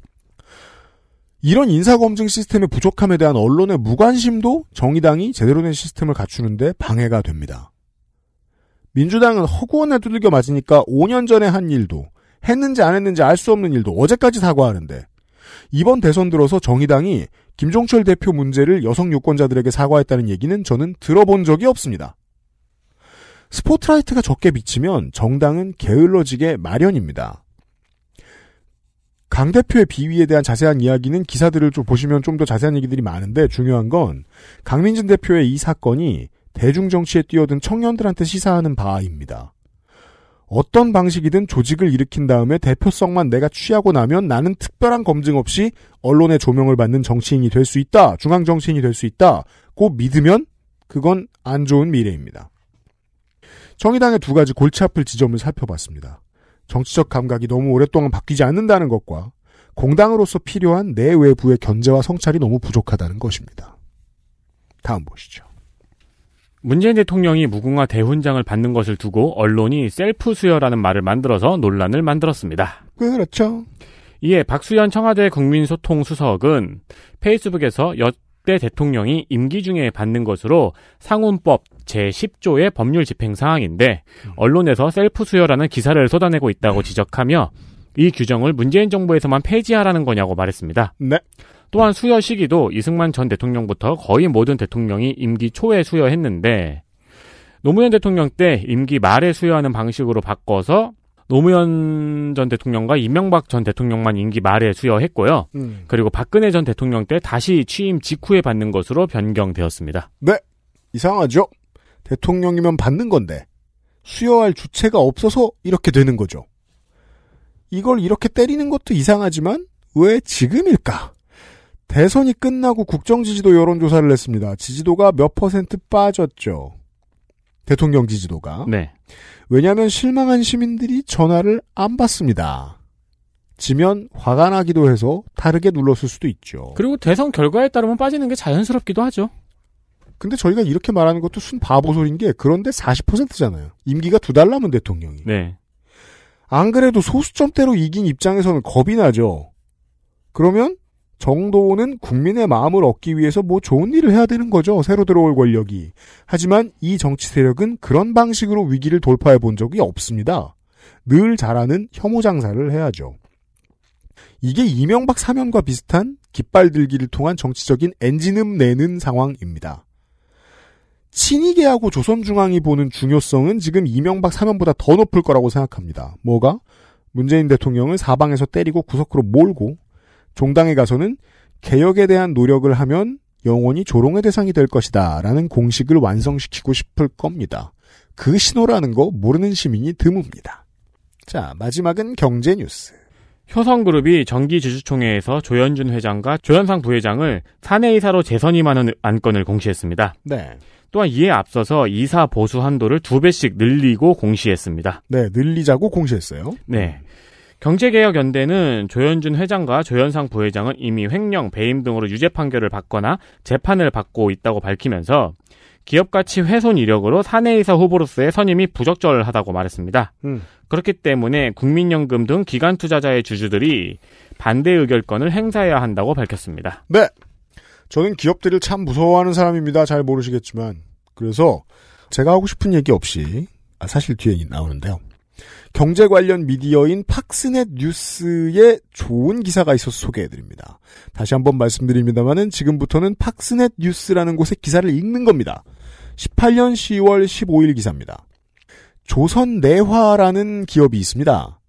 이런 인사검증 시스템의 부족함에 대한 언론의 무관심도 정의당이 제대로 된 시스템을 갖추는데 방해가 됩니다. 민주당은 허구원에 두들겨 맞으니까 5년 전에 한 일도 했는지 안 했는지 알 수 없는 일도 어제까지 사과하는데 이번 대선 들어서 정의당이 김종철 대표 문제를 여성 유권자들에게 사과했다는 얘기는 저는 들어본 적이 없습니다. 스포트라이트가 적게 비치면 정당은 게을러지게 마련입니다. 강 대표의 비위에 대한 자세한 이야기는 기사들을 좀 보시면 좀 더 자세한 얘기들이 많은데 중요한 건 강민진 대표의 이 사건이 대중 정치에 뛰어든 청년들한테 시사하는 바입니다. 어떤 방식이든 조직을 일으킨 다음에 대표성만 내가 취하고 나면 나는 특별한 검증 없이 언론의 조명을 받는 정치인이 될 수 있다. 중앙 정치인이 될 수 있다고 믿으면 그건 안 좋은 미래입니다. 정의당의 두 가지 골치 아플 지점을 살펴봤습니다. 정치적 감각이 너무 오랫동안 바뀌지 않는다는 것과 공당으로서 필요한 내외부의 견제와 성찰이 너무 부족하다는 것입니다. 다음 보시죠. 문재인 대통령이 무궁화 대훈장을 받는 것을 두고 언론이 셀프 수여라는 말을 만들어서 논란을 만들었습니다. 그렇죠. 이에 박수현 청와대 국민소통수석은 페이스북에서 역대 대통령이 임기 중에 받는 것으로 상훈법 제10조의 법률 집행 사항인데 음. 언론에서 셀프 수여라는 기사를 쏟아내고 있다고 네. 지적하며 이 규정을 문재인 정부에서만 폐지하라는 거냐고 말했습니다. 네. 또한 수여 시기도 이승만 전 대통령부터 거의 모든 대통령이 임기 초에 수여했는데 노무현 대통령 때 임기 말에 수여하는 방식으로 바꿔서 노무현 전 대통령과 이명박 전 대통령만 임기 말에 수여했고요. 음. 그리고 박근혜 전 대통령 때 다시 취임 직후에 받는 것으로 변경되었습니다. 네. 이상하죠? 대통령이면 받는 건데 수여할 주체가 없어서 이렇게 되는 거죠. 이걸 이렇게 때리는 것도 이상하지만 왜 지금일까? 대선이 끝나고 국정지지도 여론조사를 했습니다. 지지도가 몇 퍼센트 빠졌죠. 대통령 지지도가. 네. 왜냐하면 실망한 시민들이 전화를 안 받습니다. 지면 화가 나기도 해서 다르게 눌렀을 수도 있죠. 그리고 대선 결과에 따르면 빠지는 게 자연스럽기도 하죠. 근데 저희가 이렇게 말하는 것도 순 바보 소리인게 그런데 40%잖아요. 임기가 두 달 남은 대통령이. 네. 안 그래도 소수점대로 이긴 입장에서는 겁이 나죠. 그러면 정도는 국민의 마음을 얻기 위해서 뭐 좋은 일을 해야 되는 거죠. 새로 들어올 권력이. 하지만 이 정치 세력은 그런 방식으로 위기를 돌파해 본 적이 없습니다. 늘 잘하는 혐오 장사를 해야죠. 이게 이명박 사면과 비슷한 깃발 들기를 통한 정치적인 엔진음 내는 상황입니다. 친이계하고 조선중앙이 보는 중요성은 지금 이명박 사면보다 더 높을 거라고 생각합니다. 뭐가? 문재인 대통령을 사방에서 때리고 구석으로 몰고 종당에 가서는 개혁에 대한 노력을 하면 영원히 조롱의 대상이 될 것이다. 라는 공식을 완성시키고 싶을 겁니다. 그 신호라는 거 모르는 시민이 드뭅니다. 자, 마지막은 경제 뉴스. 효성그룹이 정기지주총회에서 조현준 회장과 조현상 부회장을 사내이사로 재선임하는 안건을 공시했습니다. 네. 또한 이에 앞서서 이사 보수 한도를 두 배씩 늘리고 공시했습니다. 네, 늘리자고 공시했어요. 네. 경제개혁연대는 조현준 회장과 조현상 부회장은 이미 횡령, 배임 등으로 유죄 판결을 받거나 재판을 받고 있다고 밝히면서 기업 가치 훼손 이력으로 사내이사 후보로서의 선임이 부적절하다고 말했습니다. 음. 그렇기 때문에 국민연금 등 기관 투자자의 주주들이 반대 의결권을 행사해야 한다고 밝혔습니다. 네. 저는 기업들을 참 무서워하는 사람입니다. 잘 모르시겠지만. 그래서 제가 하고 싶은 얘기 없이 아, 사실 뒤에 나오는데요. 경제 관련 미디어인 팍스넷 뉴스에 좋은 기사가 있어서 소개해드립니다. 다시 한번 말씀드립니다만은 지금부터는 팍스넷 뉴스라는 곳에 기사를 읽는 겁니다. 18년 10월 15일 기사입니다. 조선 내화라는 기업이 있습니다.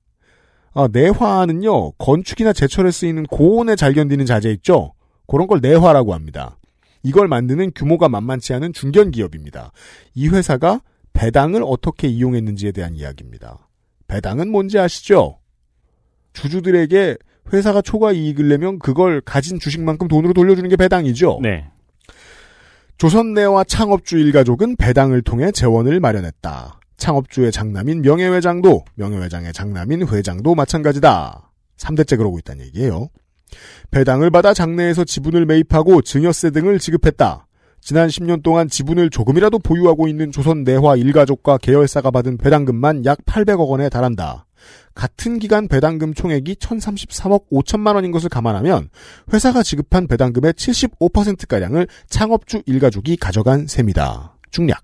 아, 내화는요, 건축이나 제철에 쓰이는 고온에 잘 견디는 자재 있죠? 그런 걸 내화라고 합니다. 이걸 만드는 규모가 만만치 않은 중견 기업입니다. 이 회사가 배당을 어떻게 이용했는지에 대한 이야기입니다. 배당은 뭔지 아시죠? 주주들에게 회사가 초과 이익을 내면 그걸 가진 주식만큼 돈으로 돌려주는 게 배당이죠. 네. 조선내와 창업주 일가족은 배당을 통해 재원을 마련했다. 창업주의 장남인 명예회장도 명예회장의 장남인 회장도 마찬가지다. 3대째 그러고 있다는 얘기예요. 배당을 받아 장내에서 지분을 매입하고 증여세 등을 지급했다. 지난 10년 동안 지분을 조금이라도 보유하고 있는 조선 내화 일가족과 계열사가 받은 배당금만 약 800억 원에 달한다. 같은 기간 배당금 총액이 1033억 5천만 원인 것을 감안하면 회사가 지급한 배당금의 75%가량을 창업주 일가족이 가져간 셈이다. 중략.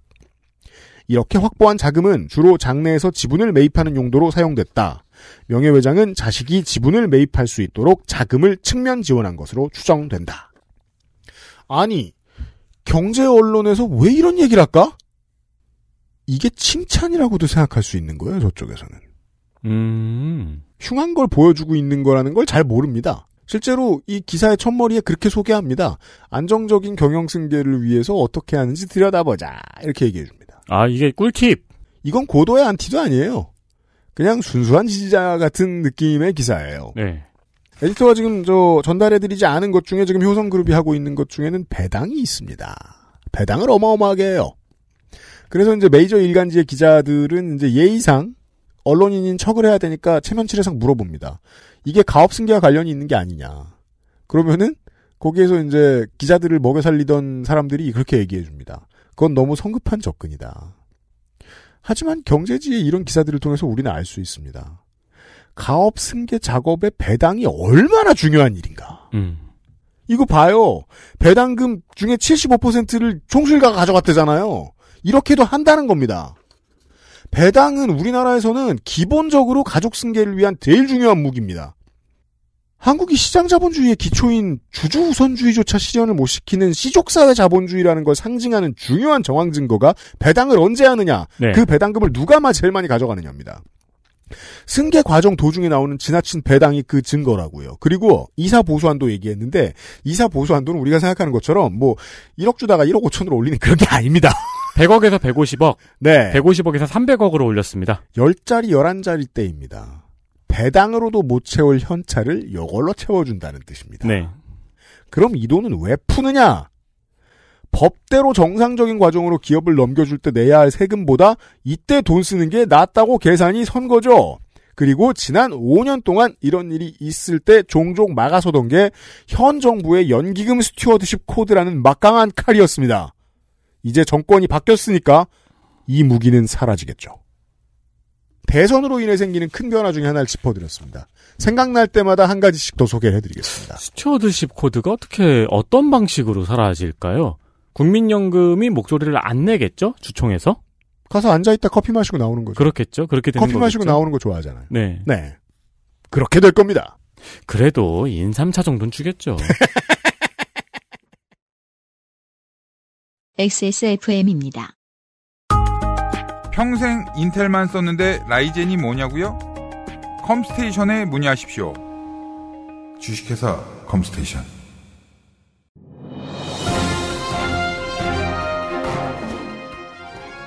이렇게 확보한 자금은 주로 장내에서 지분을 매입하는 용도로 사용됐다. 명예회장은 자식이 지분을 매입할 수 있도록 자금을 측면 지원한 것으로 추정된다. 아니, 경제 언론에서 왜 이런 얘기를 할까? 이게 칭찬이라고도 생각할 수 있는 거예요, 저쪽에서는. 음. 흉한 걸 보여주고 있는 거라는 걸 잘 모릅니다. 실제로 이 기사의 첫머리에 그렇게 소개합니다. 안정적인 경영 승계를 위해서 어떻게 하는지 들여다보자. 이렇게 얘기해 줍니다. 아, 이게 꿀팁. 이건 고도의 안티도 아니에요. 그냥 순수한 지지자 같은 느낌의 기사예요. 네. 에디터가 지금 저 전달해드리지 않은 것 중에 지금 효성그룹이 하고 있는 것 중에는 배당이 있습니다. 배당을 어마어마하게 해요. 그래서 이제 메이저 일간지의 기자들은 이제 예의상 언론인인 척을 해야 되니까 체면치레상 물어봅니다. 이게 가업 승계와 관련이 있는 게 아니냐. 그러면은 거기에서 이제 기자들을 먹여 살리던 사람들이 그렇게 얘기해 줍니다. 그건 너무 성급한 접근이다. 하지만 경제지의 이런 기사들을 통해서 우리는 알 수 있습니다. 가업 승계 작업의 배당이 얼마나 중요한 일인가. 음. 이거 봐요. 배당금 중에 75%를 총실가가 가져갔대잖아요. 이렇게도 한다는 겁니다. 배당은 우리나라에서는 기본적으로 가족 승계를 위한 제일 중요한 무기입니다. 한국이 시장 자본주의의 기초인 주주 우선주의조차 실현을 못 시키는 시족사회 자본주의라는 걸 상징하는 중요한 정황 증거가 배당을 언제 하느냐, 네. 그 배당금을 누가 제일 많이 가져가느냐입니다. 승계 과정 도중에 나오는 지나친 배당이 그 증거라고요. 그리고 이사 보수한도 얘기했는데 이사 보수한도는 우리가 생각하는 것처럼 뭐 1억 주다가 1억 5천으로 올리는 그런 게 아닙니다. 100억에서 150억. 네. 150억에서 300억으로 올렸습니다. 10자리 11자리 때입니다. 배당으로도 못 채울 현찰을 이걸로 채워준다는 뜻입니다. 네. 그럼 이 돈은 왜 푸느냐? 법대로 정상적인 과정으로 기업을 넘겨줄 때 내야 할 세금보다 이때 돈 쓰는 게 낫다고 계산이 선 거죠. 그리고 지난 5년 동안 이런 일이 있을 때 종종 막아서던 게 현 정부의 연기금 스튜어드십 코드라는 막강한 칼이었습니다. 이제 정권이 바뀌었으니까 이 무기는 사라지겠죠. 대선으로 인해 생기는 큰 변화 중에 하나를 짚어드렸습니다. 생각날 때마다 한 가지씩 더 소개해드리겠습니다. 스튜어드십 코드가 어떻게 어떤 방식으로 사라질까요? 국민연금이 목소리를 안 내겠죠? 주총에서? 가서 앉아있다 커피 마시고 나오는 거죠. 그렇겠죠. 그렇게 되는 커피 거겠죠? 마시고 나오는 거 좋아하잖아요. 네. 네. 그렇게 될 겁니다. 그래도 인삼차 정도는 주겠죠. XSFM입니다. 평생 인텔만 썼는데 라이젠이 뭐냐고요? 컴스테이션에 문의하십시오. 주식회사 컴스테이션.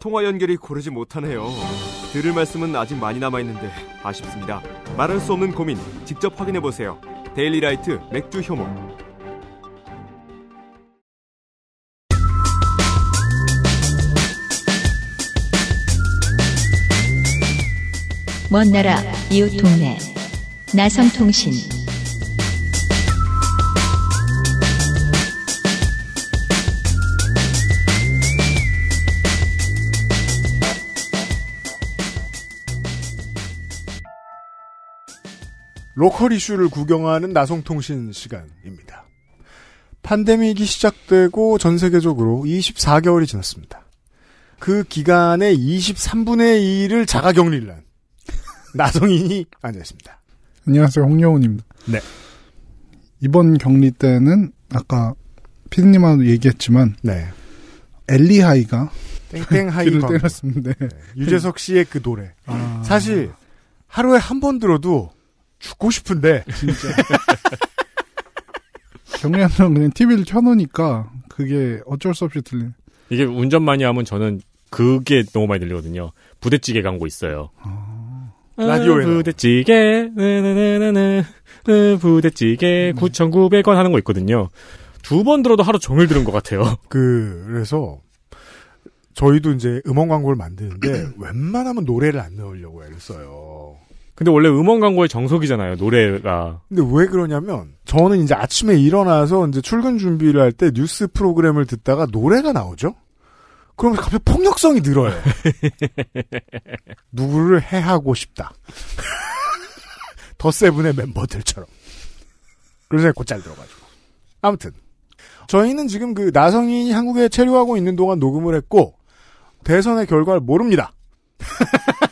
통화 연결이 고르지 못하네요. 들을 말씀은 아직 많이 남아있는데 아쉽습니다. 말할 수 없는 고민 직접 확인해보세요. 데일리라이트 맥주 효모 먼 나라 이웃 동네 나성통신 로컬 이슈를 구경하는 나송통신 시간입니다. 판데믹이 시작되고 전 세계적으로 24개월이 지났습니다. 그 기간에 23분의 1을 자가격리를 한나송인이 앉아있습니다. 안녕하세요. 홍여운입니다. 네. 이번 격리 때는 아까 피디님하고 얘기했지만 네. 엘리하이가 땡땡하이 를 때렸었는데 네. 유재석 씨의 그 노래 아. 사실 하루에 한 번 들어도 죽고 싶은데. 진짜. 경례하면 그냥 TV를 켜놓으니까 그게 어쩔 수 없이 들리 이게 운전 많이 하면 저는 그게 너무 많이 들리거든요. 부대찌개 광고 있어요. 아... 라디오에 부대찌개, 아, 네네네네, 부대찌개 네. 9,900원 음. 하는 거 있거든요. 두 번 들어도 하루 종일 들은 것 같아요. 그, 그래서 저희도 이제 음원 광고를 만드는데 웬만하면 노래를 안 넣으려고 애를 써요. 근데 원래 음원 광고의 정석이잖아요, 노래가. 근데 왜 그러냐면, 저는 이제 아침에 일어나서 이제 출근 준비를 할 때 뉴스 프로그램을 듣다가 노래가 나오죠? 그러면 갑자기 폭력성이 늘어요. 누구를 해하고 싶다. 더 세븐의 멤버들처럼. 그래서 곧잘 들어가지고. 아무튼. 저희는 지금 그 나성인이 한국에 체류하고 있는 동안 녹음을 했고, 대선의 결과를 모릅니다.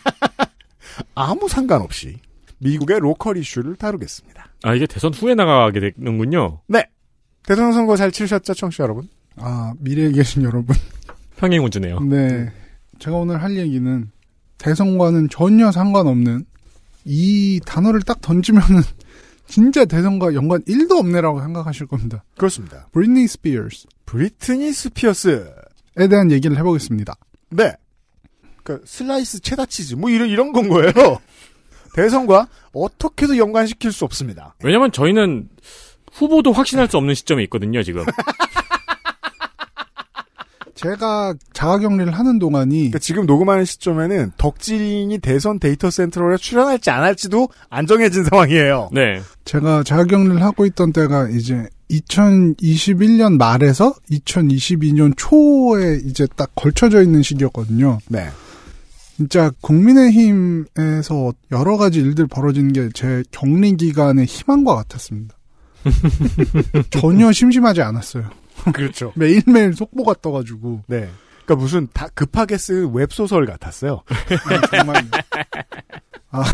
아무 상관없이 미국의 로컬 이슈를 다루겠습니다. 아, 이게 대선 후에 나가게 되는군요? 네. 대선 선거 잘 치르셨죠, 청취자 여러분? 아, 미래에 계신 여러분. 평행 우주네요. 네. 제가 오늘 할 얘기는 대선과는 전혀 상관없는 이 단어를 딱 던지면은 진짜 대선과 연관 1도 없네라고 생각하실 겁니다. 그렇습니다. 브리트니 스피어스. 브리트니 스피어스에 대한 얘기를 해보겠습니다. 네. 그러니까 슬라이스 체다 치즈 뭐 이런 이런 건 거예요. 대선과 어떻게도 연관시킬 수 없습니다. 왜냐면 저희는 후보도 확신할 수 없는 시점이 있거든요, 지금. 제가 자가격리를 하는 동안이 그러니까 지금 녹음하는 시점에는 덕진이 대선 데이터 센트럴에 출연할지 안 할지도 안 정해진 상황이에요. 네. 제가 자가격리를 하고 있던 때가 이제 2021년 말에서 2022년 초에 이제 딱 걸쳐져 있는 시기였거든요. 네. 진짜 국민의힘에서 여러 가지 일들 벌어지는 게 제 격리 기간의 희망과 같았습니다. 전혀 심심하지 않았어요. 그렇죠. 매일매일 속보가 떠가지고. 네. 그니까 무슨 다 급하게 쓴 웹소설 같았어요. 네, 아, 정말. 아,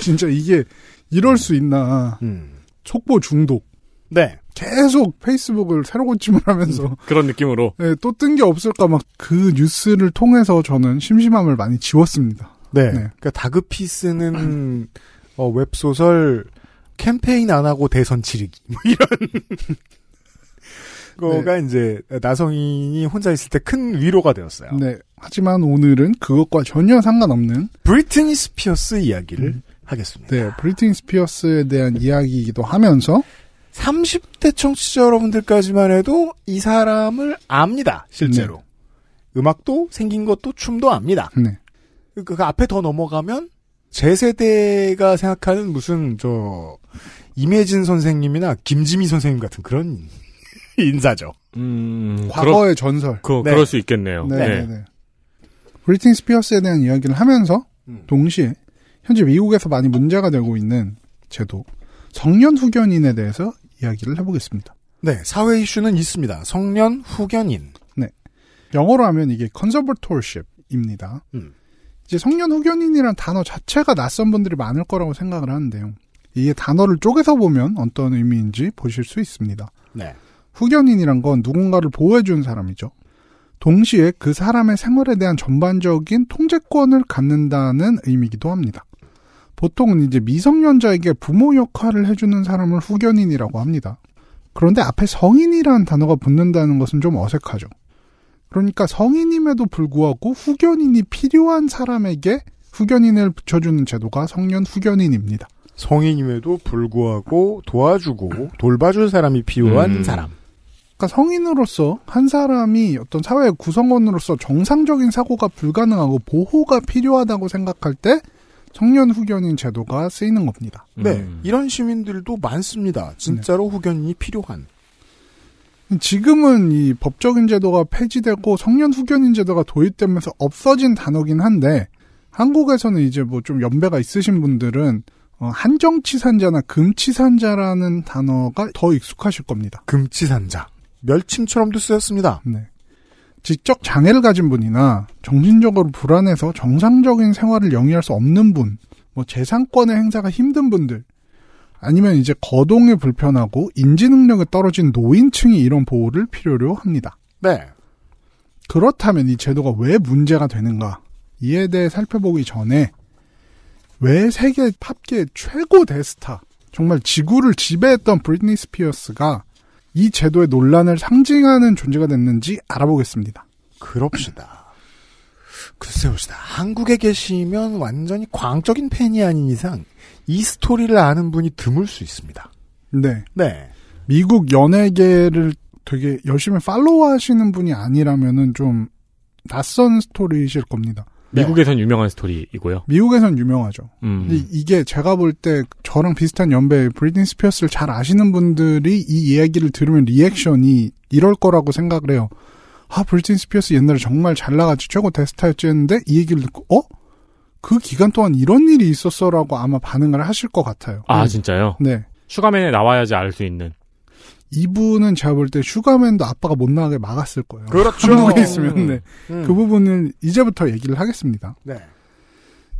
진짜 이게 이럴 수 있나. 음. 속보 중독. 네. 계속 페이스북을 새로 고침을 하면서 음, 그런 느낌으로 네, 또 뜬 게 없을까 막 그 뉴스를 통해서 저는 심심함을 많이 지웠습니다. 네. 네. 그니까다그피 쓰는 어, 웹 소설 캠페인 안 하고 대선 치르기 뭐 이런 네. 거가 네. 이제 나성인이 혼자 있을 때 큰 위로가 되었어요. 네. 하지만 오늘은 그것과 전혀 상관없는 브리트니 스피어스 이야기를 음. 하겠습니다. 네, 브리트니 스피어스에 대한 이야기이기도 하면서 30대 청취자 여러분들까지만 해도 이 사람을 압니다. 실제로. 네. 음악도 생긴 것도 춤도 압니다. 네. 그, 그 앞에 더 넘어가면 제 세대가 생각하는 무슨 저 임혜진 선생님이나 김지미 선생님 같은 그런 인사죠. 음, 과거의 그러, 전설. 그, 네. 그럴 수 있겠네요. 네. 네. 네, 네. 브리팅 스피어스에 대한 이야기를 하면서 음. 동시에 현재 미국에서 많이 문제가 되고 있는 제도 성년 후견인에 대해서 이야기를 해보겠습니다. 네, 사회 이슈는 있습니다. 성년 후견인. 네. 영어로 하면 이게 컨서버토얼십입니다. 음. 이제 성년 후견인이란 단어 자체가 낯선 분들이 많을 거라고 생각을 하는데요. 이게 단어를 쪼개서 보면 어떤 의미인지 보실 수 있습니다. 네. 후견인이란 건 누군가를 보호해주는 사람이죠. 동시에 그 사람의 생활에 대한 전반적인 통제권을 갖는다는 의미이기도 합니다. 보통 이제 미성년자에게 부모 역할을 해주는 사람을 후견인이라고 합니다. 그런데 앞에 성인이라는 단어가 붙는다는 것은 좀 어색하죠. 그러니까 성인임에도 불구하고 후견인이 필요한 사람에게 후견인을 붙여주는 제도가 성년 후견인입니다. 성인임에도 불구하고 도와주고 돌봐줄 사람이 필요한 음. 사람. 그러니까 성인으로서 한 사람이 어떤 사회의 구성원으로서 정상적인 사고가 불가능하고 보호가 필요하다고 생각할 때 청년 후견인 제도가 쓰이는 겁니다. 네, 음. 이런 시민들도 많습니다. 진짜로 네. 후견인이 필요한. 지금은 이 법적인 제도가 폐지되고 성년 후견인 제도가 도입되면서 없어진 단어긴 한데 한국에서는 이제 뭐 좀 연배가 있으신 분들은 어, 한정치산자나 금치산자라는 단어가 더 익숙하실 겁니다. 금치산자. 멸침처럼도 쓰였습니다. 네. 지적 장애를 가진 분이나 정신적으로 불안해서 정상적인 생활을 영위할 수 없는 분, 뭐 재산권의 행사가 힘든 분들, 아니면 이제 거동이 불편하고 인지 능력이 떨어진 노인층이 이런 보호를 필요로 합니다. 네. 그렇다면 이 제도가 왜 문제가 되는가? 이에 대해 살펴보기 전에 왜 세계 팝계 최고 대스타, 정말 지구를 지배했던 브리트니 스피어스가 이 제도의 논란을 상징하는 존재가 됐는지 알아보겠습니다. 그럽시다. 글쎄요, 한국에 계시면 완전히 광적인 팬이 아닌 이상 이 스토리를 아는 분이 드물 수 있습니다. 네. 네. 미국 연예계를 되게 열심히 팔로우 하시는 분이 아니라면은 좀 낯선 스토리이실 겁니다. 네. 미국에선 유명한 스토리이고요. 미국에선 유명하죠. 음. 근데 이게 제가 볼 때 저랑 비슷한 연배 의 브리든 스피어스를 잘 아시는 분들이 이 이야기를 들으면 리액션이 이럴 거라고 생각을 해요. 아, 브리튼 스피어스 옛날에 정말 잘 나가지 최고 대스타였지 했는데 이 얘기를 듣고 어? 그 기간 동안 이런 일이 있었어라고 아마 반응을 하실 것 같아요. 아, 음. 진짜요? 네. 슈가맨에 나와야지 알 수 있는. 이분은 제가 볼 때 슈가맨도 아빠가 못 나가게 막았을 거예요. 그렇죠. 한국에 있으면 네. 음, 음. 그 부분을 이제부터 얘기를 하겠습니다. 네.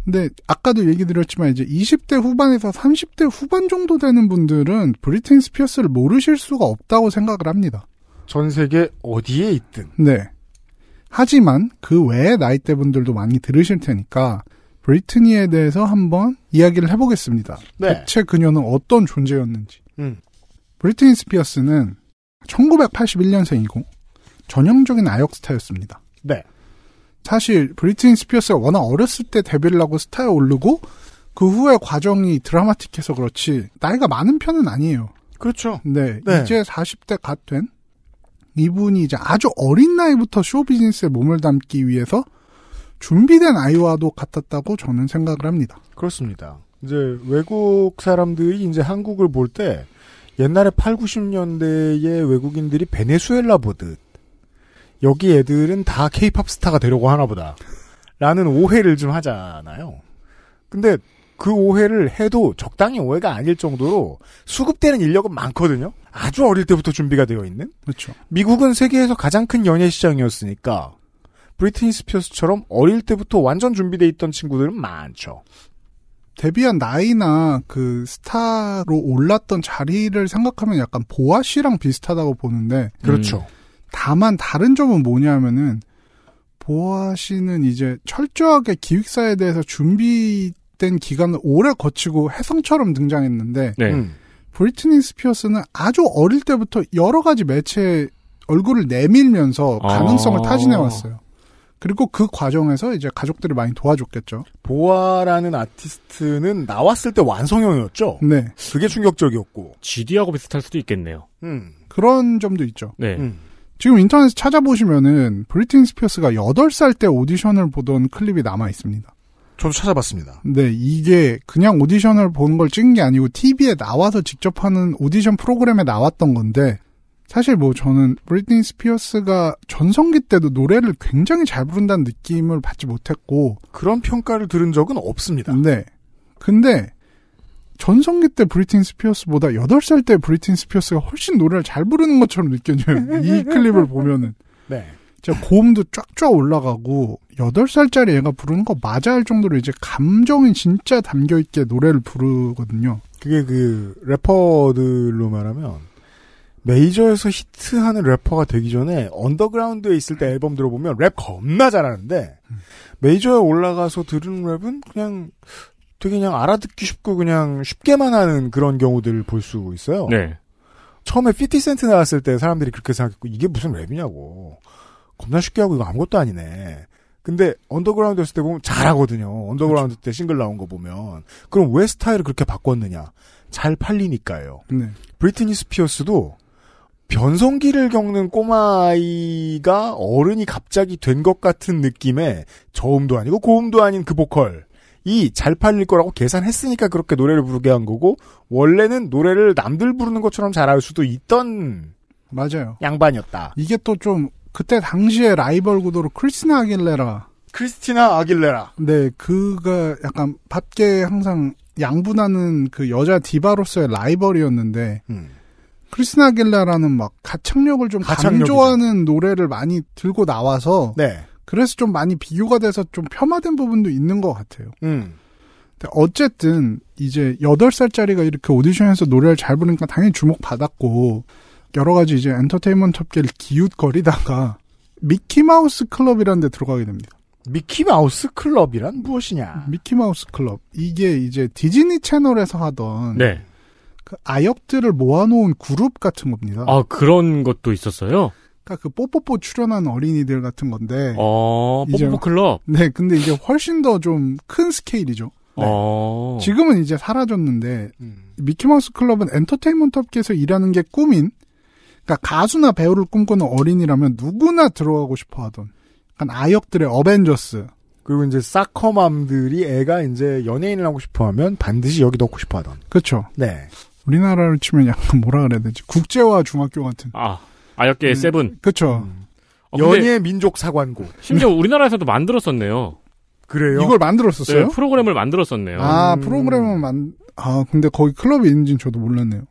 근데 아까도 얘기 드렸지만 이제 20대 후반에서 30대 후반 정도 되는 분들은 브리튼 스피어스를 모르실 수가 없다고 생각을 합니다. 전 세계 어디에 있든. 네. 하지만 그 외의 나이대 분들도 많이 들으실 테니까 브리트니에 대해서 한번 이야기를 해보겠습니다. 네. 대체 그녀는 어떤 존재였는지. 음. 브리트니 스피어스는 1981년생이고 전형적인 아역 스타였습니다. 네. 사실 브리트니 스피어스가 워낙 어렸을 때 데뷔를 하고 스타에 오르고 그 후의 과정이 드라마틱해서 그렇지 나이가 많은 편은 아니에요. 그렇죠. 네. 네. 이제 40대 갓된 이분이 이제 아주 어린 나이부터 쇼 비즈니스에 몸을 담기 위해서 준비된 아이와도 같았다고 저는 생각을 합니다. 그렇습니다. 이제 외국 사람들이 이제 한국을 볼때 옛날에 8, 90년대에 외국인들이 베네수엘라 보듯 여기 애들은 다 케이팝 스타가 되려고 하나 보다. 라는 오해를 좀 하잖아요. 근데 그 오해를 해도 적당히 오해가 아닐 정도로 수급되는 인력은 많거든요. 아주 어릴 때부터 준비가 되어 있는. 그렇죠. 미국은 세계에서 가장 큰 연예 시장이었으니까 브리트니 스피어스처럼 어릴 때부터 완전 준비돼 있던 친구들은 많죠. 데뷔한 나이나 그 스타로 올랐던 자리를 생각하면 약간 보아 씨랑 비슷하다고 보는데 그렇죠. 음. 다만 다른 점은 뭐냐면은 보아 씨는 이제 철저하게 기획사에 대해서 준비된 기간을 오래 거치고 해성처럼 등장했는데 네. 음. 브리트니 스피어스는 아주 어릴 때부터 여러 가지 매체에 얼굴을 내밀면서 아. 가능성을 아~ 타진해 왔어요. 그리고 그 과정에서 이제 가족들을 많이 도와줬겠죠. 보아라는 아티스트는 나왔을 때 완성형이었죠. 네. 그게 충격적이었고. GD하고 비슷할 수도 있겠네요. 음. 그런 점도 있죠. 네. 음. 지금 인터넷에 찾아보시면은 브리팅 스피어스가 8살 때 오디션을 보던 클립이 남아 있습니다. 저도 찾아봤습니다. 네, 이게 그냥 오디션을 보는 걸 찍은 게 아니고 TV에 나와서 직접 하는 오디션 프로그램에 나왔던 건데 사실 뭐 저는 브리트니 스피어스가 전성기 때도 노래를 굉장히 잘 부른다는 느낌을 받지 못했고 그런 평가를 들은 적은 없습니다. 네. 근데 전성기 때 브리트니 스피어스보다 8살 때 브리트니 스피어스가 훨씬 노래를 잘 부르는 것처럼 느껴져요. 이 클립을 보면은. 네. 제 고음도 쫙쫙 올라가고 8살짜리 애가 부르는 거 맞아 할 정도로 이제 감정이 진짜 담겨 있게 노래를 부르거든요. 그게 그 래퍼들로 말하면 메이저에서 히트하는 래퍼가 되기 전에 언더그라운드에 있을 때 앨범 들어보면 랩 겁나 잘하는데 메이저에 올라가서 들은 랩은 그냥 되게 그냥 알아듣기 쉽고 그냥 쉽게만 하는 그런 경우들을 볼 수 있어요. 네. 처음에 50센트 나왔을 때 사람들이 그렇게 생각했고 이게 무슨 랩이냐고 겁나 쉽게 하고 이거 아무것도 아니네. 근데 언더그라운드 했을 때 보면 잘하거든요. 언더그라운드 그렇죠. 때 싱글 나온 거 보면 그럼 왜 스타일을 그렇게 바꿨느냐? 잘 팔리니까요. 네. 브리트니 스피어스도 변성기를 겪는 꼬마아이가 어른이 갑자기 된 것 같은 느낌의 저음도 아니고 고음도 아닌 그 보컬. 이 잘 팔릴 거라고 계산했으니까 그렇게 노래를 부르게 한 거고 원래는 노래를 남들 부르는 것처럼 잘할 수도 있던 맞아요. 양반이었다. 이게 또 좀 그때 당시에 라이벌 구도로 크리스나 티 아길레라 크리스티나 아길레라. 네, 그가 약간 밖에 항상 양분하는 그 여자 디바로서의 라이벌이었는데 음. 크리스나 길라라는막 가창력을 좀 가창력이죠. 강조하는 노래를 많이 들고 나와서 네. 그래서 좀 많이 비교가 돼서 좀 폄하된 부분도 있는 것 같아요. 음. 어쨌든 이제 8살짜리가 이렇게 오디션에서 노래를 잘 부르니까 당연히 주목받았고 여러 가지 이제 엔터테인먼트 업계를 기웃거리다가 미키마우스 클럽이라는 데 들어가게 됩니다. 미키마우스 클럽이란 무엇이냐? 미키마우스 클럽. 이게 이제 디즈니 채널에서 하던 네. 그 아역들을 모아놓은 그룹 같은 겁니다. 아 그런 것도 있었어요. 그러니까 그 뽀뽀뽀 출연한 어린이들 같은 건데. 어, 뽀뽀뽀 클럽. 네, 근데 이제 훨씬 더 좀 큰 스케일이죠. 네. 어. 지금은 이제 사라졌는데 음. 미키마우스 클럽은 엔터테인먼트 업계에서 일하는 게 꿈인 그러니까 가수나 배우를 꿈꾸는 어린이라면 누구나 들어가고 싶어 하던 약간 아역들의 어벤져스 그리고 이제 사커맘들이 애가 이제 연예인을 하고 싶어 하면 반드시 여기 넣고 싶어 하던 그렇죠. 네. 우리나라를 치면 약간 뭐라 그래야 되지? 국제화 중학교 같은. 아, 아역계의 음, 세븐. 그쵸. 음. 어, 연예 민족 사관고. 심지어 우리나라에서도 만들었었네요. 그래요? 이걸 만들었었어요? 네, 프로그램을 만들었었네요. 아, 음. 프로그램을 만, 아, 근데 거기 클럽이 있는지는 저도 몰랐네요.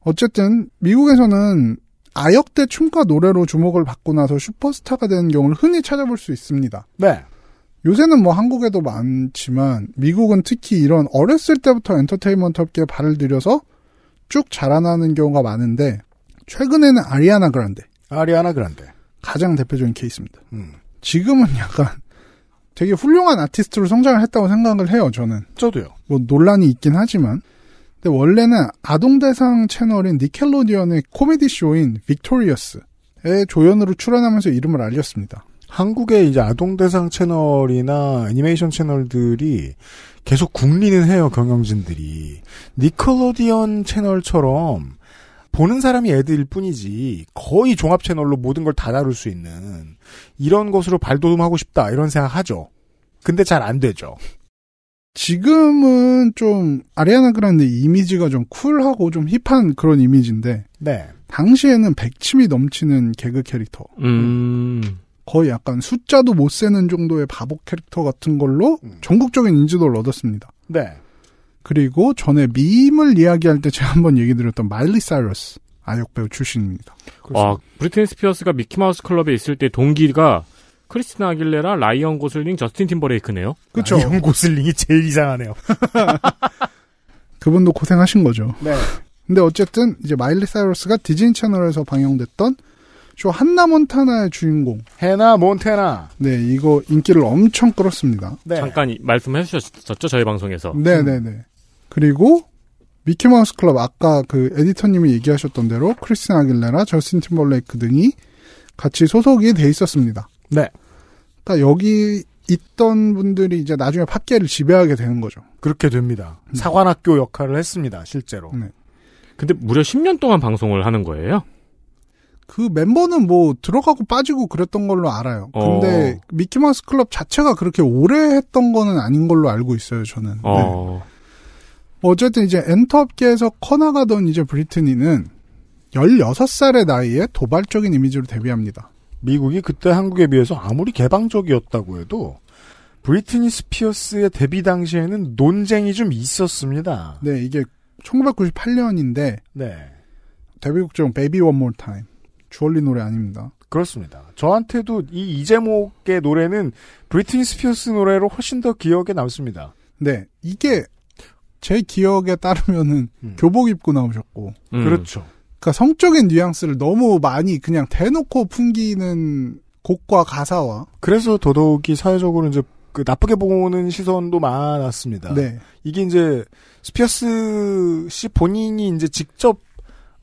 어쨌든, 미국에서는 아역 대 춤과 노래로 주목을 받고 나서 슈퍼스타가 되는 경우를 흔히 찾아볼 수 있습니다. 네. 요새는 뭐 한국에도 많지만 미국은 특히 이런 어렸을 때부터 엔터테인먼트 업계에 발을 들여서 쭉 자라나는 경우가 많은데 최근에는 아리아나 그란데. 아리아나 그란데. 가장 대표적인 케이스입니다. 음. 지금은 약간 되게 훌륭한 아티스트로 성장을 했다고 생각을 해요, 저는. 저도요. 뭐 논란이 있긴 하지만. 근데 원래는 아동 대상 채널인 니켈로디언의 코미디 쇼인 빅토리어스에 조연으로 출연하면서 이름을 알렸습니다. 한국의 이제 아동 대상 채널이나 애니메이션 채널들이 계속 국리는 해요 경영진들이 니콜로디언 채널처럼 보는 사람이 애들일 뿐이지 거의 종합 채널로 모든 걸 다 다룰 수 있는 이런 것으로 발돋움하고 싶다 이런 생각하죠. 근데 잘 안 되죠. 지금은 좀 아리아나 그란데 이미지가 좀 쿨하고 좀 힙한 그런 이미지인데 네. 당시에는 백치이 넘치는 개그 캐릭터. 음. 거의 약간 숫자도 못 세는 정도의 바보 캐릭터 같은 걸로 음. 전국적인 인지도를 얻었습니다. 네. 그리고 전에 미임을 이야기할 때 제가 한번 얘기 드렸던 마일리 사이러스 아역 배우 출신입니다. 아, 브리튼 스피어스가 미키마우스 클럽에 있을 때 동기가 크리스티나 아길레라, 라이언 고슬링, 저스틴 팀버레이크네요. 그렇죠. 라이언 고슬링이 제일 이상하네요. 그분도 고생하신 거죠. 네. 근데 어쨌든 이제 마일리 사이러스가 디즈니 채널에서 방영됐던 쇼 한나 몬타나의 주인공. 해나 몬테나. 네, 이거 인기를 엄청 끌었습니다. 네. 잠깐 말씀해 주셨었죠, 저희 방송에서. 네네네. 네, 네. 그리고 미키마우스 클럽 아까 그 에디터님이 얘기하셨던 대로 크리스틴 아길레라, 저스틴 팀벌레이크 등이 같이 소속이 돼 있었습니다. 네. 그러니까 여기 있던 분들이 이제 나중에 팟계를 지배하게 되는 거죠. 그렇게 됩니다. 음. 사관학교 역할을 했습니다, 실제로. 네. 근데 무려 10년 동안 방송을 하는 거예요? 그 멤버는 뭐 들어가고 빠지고 그랬던 걸로 알아요. 어. 근데 어. 미키마우스 클럽 자체가 그렇게 오래 했던 거는 아닌 걸로 알고 있어요, 저는. 어. 네. 뭐 어쨌든 이제 엔터 업계에서 커나가던 이제 브리트니는 16살의 나이에 도발적인 이미지로 데뷔합니다. 미국이 그때 한국에 비해서 아무리 개방적이었다고 해도 브리트니 스피어스의 데뷔 당시에는 논쟁이 좀 있었습니다. 네, 이게 1998년인데 네. 데뷔곡 중 베이비 원몰 타임 주얼리 노래 아닙니다. 그렇습니다. 저한테도 이 이재목의 노래는 브리트니 스피어스 노래로 훨씬 더 기억에 남습니다. 네, 이게 제 기억에 따르면은 음. 교복 입고 나오셨고, 음. 그렇죠. 그러니까 성적인 뉘앙스를 너무 많이 그냥 대놓고 풍기는 곡과 가사와 그래서 더더욱이 사회적으로 이제 그 나쁘게 보는 시선도 많았습니다. 네. 이게 이제 스피어스 씨 본인이 이제 직접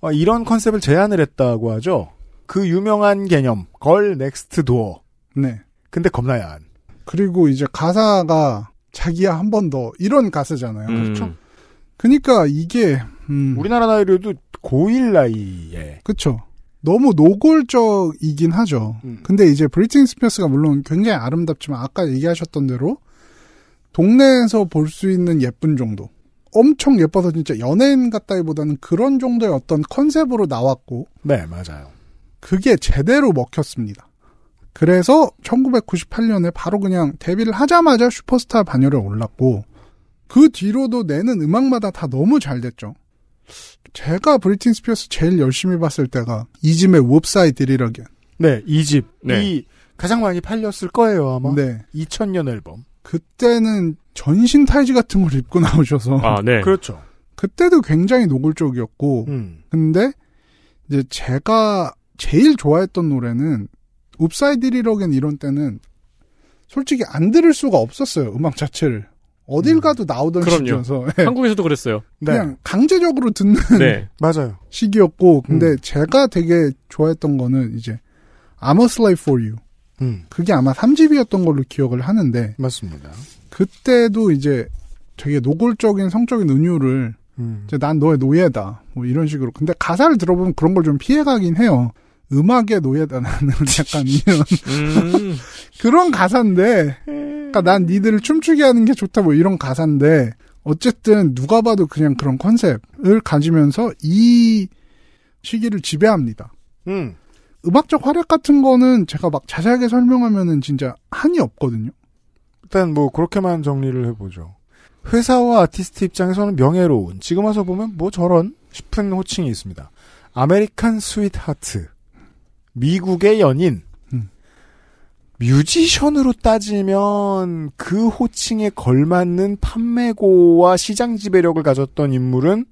어, 이런 컨셉을 제안을 했다고 하죠. 그 유명한 개념 걸 넥스트 도어. 네. 근데 겁나 야한. 그리고 이제 가사가 자기야 한 번 더 이런 가사잖아요. 음. 그렇죠. 그러니까 이게 음. 우리나라 나이로도 고1 나이에. 그렇죠. 너무 노골적이긴 하죠. 음. 근데 이제 브리팅 스피어스가 물론 굉장히 아름답지만 아까 얘기하셨던 대로 동네에서 볼 수 있는 예쁜 정도. 엄청 예뻐서 진짜 연예인 같다기보다는 그런 정도의 어떤 컨셉으로 나왔고. 네, 맞아요. 그게 제대로 먹혔습니다. 그래서 1998년에 바로 그냥 데뷔를 하자마자 슈퍼스타 반열에 올랐고 그 뒤로도 내는 음악마다 다 너무 잘 됐죠. 제가 브리틴 스피어스 제일 열심히 봤을 때가 이집의 웹사이 드리러겐. 네, 이집. 네. 이 가장 많이 팔렸을 거예요, 아마. 네. 2000년 앨범. 그때는 전신 타이즈 같은 걸 입고 나오셔서. 아, 네. 그렇죠. 그때도 굉장히 노골적이었고, 음. 근데 이제 제가 제일 좋아했던 노래는 읍사이드리러겐 이런 때는 솔직히 안 들을 수가 없었어요. 음악 자체를. 어딜 음. 가도 나오던 그 시기여서 네. 한국에서도 그랬어요. 그냥 네. 강제적으로 듣는 네. 맞아요. 시기였고 근데 음. 제가 되게 좋아했던 거는 이제 I'm a slave for you. 음. 그게 아마 3집이었던 걸로 기억을 하는데 맞습니다. 그때도 이제 되게 노골적인 성적인 은유를 음. 이제 난 너의 노예다. 뭐 이런 식으로. 근데 가사를 들어보면 그런 걸 좀 피해 가긴 해요. 음악에 노예다라는 약간 이런 음. 그런 가사인데 그러니까 난 니들을 춤추게 하는 게 좋다 뭐 이런 가사인데 어쨌든 누가 봐도 그냥 그런 컨셉을 가지면서 이 시기를 지배합니다. 음. 음악적 활약 같은 거는 제가 막 자세하게 설명하면은 진짜 한이 없거든요. 일단 뭐 그렇게만 정리를 해보죠. 회사와 아티스트 입장에서는 명예로운 지금 와서 보면 뭐 저런 싶은 호칭이 있습니다. 아메리칸 스윗 하트. 미국의 연인, 음. 뮤지션으로 따지면 그 호칭에 걸맞는 판매고와 시장 지배력을 가졌던 인물은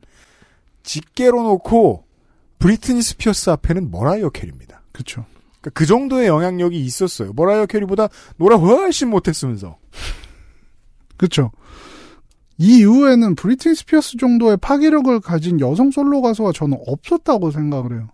직계로 놓고 브리트니 스피어스 앞에는 머라이어 캐리입니다. 그렇그 그러니까 정도의 영향력이 있었어요. 머라이어 캐리보다 노라 훨씬 못했으면서. 그쵸이 이후에는 브리트니 스피어스 정도의 파괴력을 가진 여성 솔로 가수가 저는 없었다고 생각을 해요.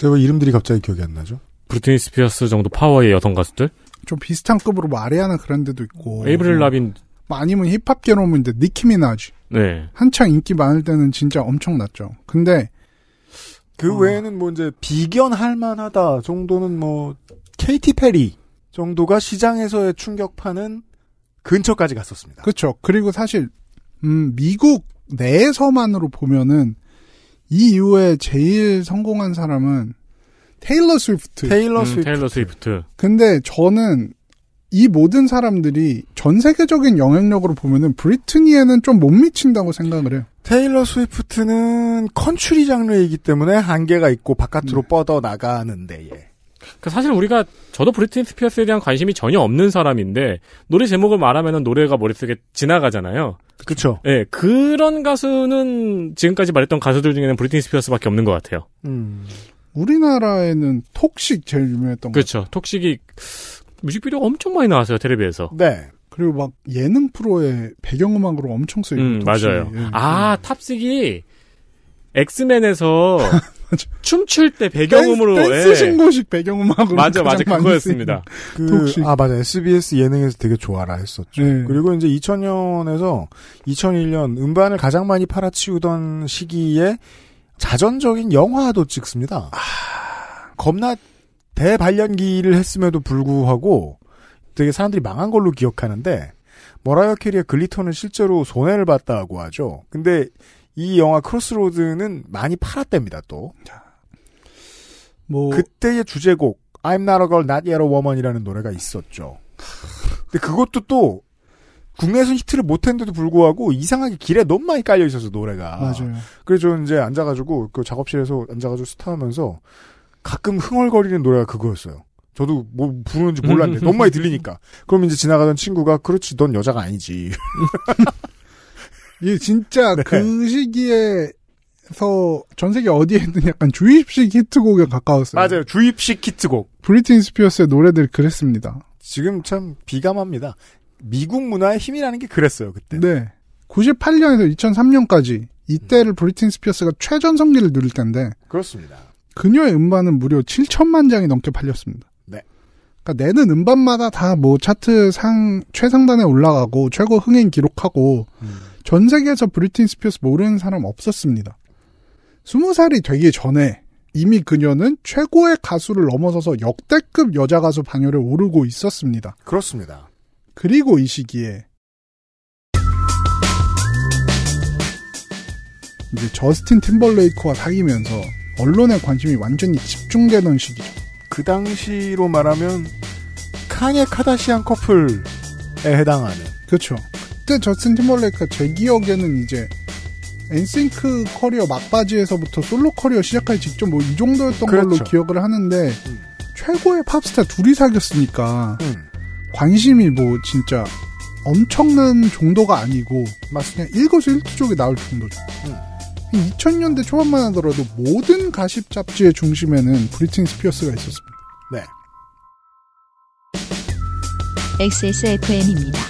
제가 이름들이 갑자기 기억이 안 나죠? 브루트니 스피어스 정도 파워의 여성 가수들? 좀 비슷한 급으로 뭐 아리아나 그런데도 있고. 에이브릴 뭐 라빈. 뭐 아니면 힙합계 놈인데 니키미나지. 네. 한창 인기 많을 때는 진짜 엄청났죠. 근데. 그 어. 외에는 뭐 이제 비견할 만하다 정도는 뭐 케이티 페리 정도가 시장에서의 충격파는 근처까지 갔었습니다. 그렇죠. 그리고 사실 음, 미국 내에서만으로 보면은 이 이후에 제일 성공한 사람은 테일러 스위프트. 테일러 음, 스위프트. 음, 테일러 스위프트. 근데 저는 이 모든 사람들이 전 세계적인 영향력으로 보면은 브리트니에는 좀 못 미친다고 생각을 해요. 테일러 스위프트는 컨츄리 장르이기 때문에 한계가 있고 바깥으로 네. 뻗어 나가는데 예. 그 사실 우리가 저도 브리트니 스피어스에 대한 관심이 전혀 없는 사람인데 노래 제목을 말하면 노래가 머릿속에 지나가잖아요. 그렇죠. 예, 네, 그런 가수는 지금까지 말했던 가수들 중에는 브리트니 스피어스밖에 없는 것 같아요. 음. 우리나라에는 톡식 제일 유명했던 그렇죠. 톡식이 뮤직비디오가 엄청 많이 나왔어요 테레비에서 네. 그리고 막 예능 프로의 배경음악으로 엄청 쓰이고 음, 톡식 맞아요. 예. 아 탑식이 엑스맨에서 춤출 때 배경음으로 댄스, 예. 신고식 배경음악으로 맞아 맞아 그거였습니다. 그, 아 맞아 SBS 예능에서 되게 좋아라 했었죠. 네. 그리고 이제 2000년에서 2001년 음반을 가장 많이 팔아치우던 시기에 자전적인 영화도 찍습니다. 아... 겁나 대발연기를 했음에도 불구하고 되게 사람들이 망한 걸로 기억하는데 머라이어 캐리의 글리터는 실제로 손해를 봤다고 하죠. 근데 이 영화 크로스로드는 많이 팔았답니다, 또. 뭐. 그때의 주제곡, I'm not a girl, not yet a woman 이라는 노래가 있었죠. 근데 그것도 또, 국내에선 히트를 못했는데도 불구하고 이상하게 길에 너무 많이 깔려 있어서 노래가. 맞아요. 그래서 저는 이제 앉아가지고 그 작업실에서 앉아가지고 스타하면서 가끔 흥얼거리는 노래가 그거였어요. 저도 뭐 부르는지 몰랐는데 너무 많이 들리니까. 그럼 이제 지나가던 친구가 그렇지 넌 여자가 아니지. 이 진짜 네. 그 시기에서 전 세계 어디에 있는 약간 주입식 히트곡에 가까웠어요. 맞아요. 주입식 히트곡. 브리튼 스피어스의 노래들 그랬습니다. 지금 참 비감합니다. 미국 문화의 힘이라는 게 그랬어요, 그때. 네. 98년에서 2003년까지 이때를 음. 브리튼 스피어스가 최전성기를 누릴 텐데. 그렇습니다. 그녀의 음반은 무려 7천만 장이 넘게 팔렸습니다. 네. 그러니까 내는 음반마다 다 뭐 차트 상 최상단에 올라가고 최고 흥행 기록하고 음. 전 세계에서 브리틴 스피어스 모르는 사람 없었습니다. 스무 살이 되기 전에 이미 그녀는 최고의 가수를 넘어서서 역대급 여자 가수 방열에 오르고 있었습니다. 그렇습니다. 그리고 이 시기에 이제 저스틴 팀벌레이크와 사귀면서 언론에 관심이 완전히 집중되던 시기죠. 그 당시로 말하면 칸니 카다시안 커플에 해당하는 그렇죠. 그때 저스틴 팀벌레이크가 제 기억에는 이제 엔싱크 커리어 막바지에서부터 솔로 커리어 시작할 직전 뭐이 정도였던 그렇죠. 걸로 기억을 하는데 음. 최고의 팝스타 둘이 사귀었으니까 음. 관심이 뭐 진짜 엄청난 정도가 아니고 맞습니다. 그냥 일거수일투족이 나올 정도죠. 음. 2000년대 초반만 하더라도 모든 가십 잡지의 중심에는 브리튼 스피어스가 있었습니다. 네. XSFM입니다.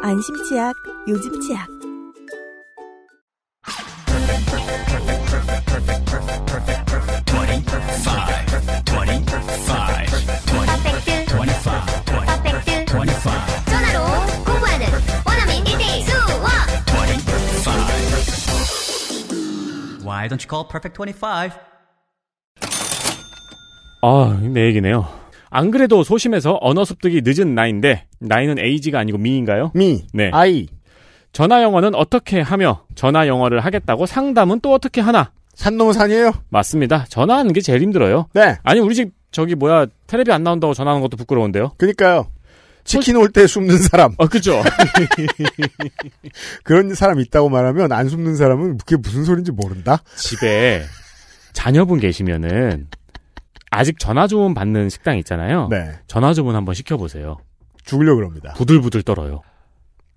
안심치약, 요즘치약. Why don't you call Perfect 25? 아, 내 얘기네요. 안 그래도 소심해서 언어 습득이 늦은 나이인데 나이는 에이지가 아니고 미인가요? 미. 네. 아이. 전화 영어는 어떻게 하며 전화 영어를 하겠다고 상담은 또 어떻게 하나? 산농 산이에요? 맞습니다. 전화하는 게 제일 힘들어요. 네. 아니 우리 집 저기 뭐야 텔레비안 나온다고 전화하는 것도 부끄러운데요. 그니까요. 치킨 올 때 숨는 사람. 아, 그죠. 그런 사람 있다고 말하면 안 숨는 사람은 그게 무슨 소린지 모른다? 집에 자녀분 계시면은 아직 전화 주문 받는 식당 있잖아요. 네. 전화 주문 한번 시켜보세요. 죽으려 그럽니다. 부들부들 떨어요.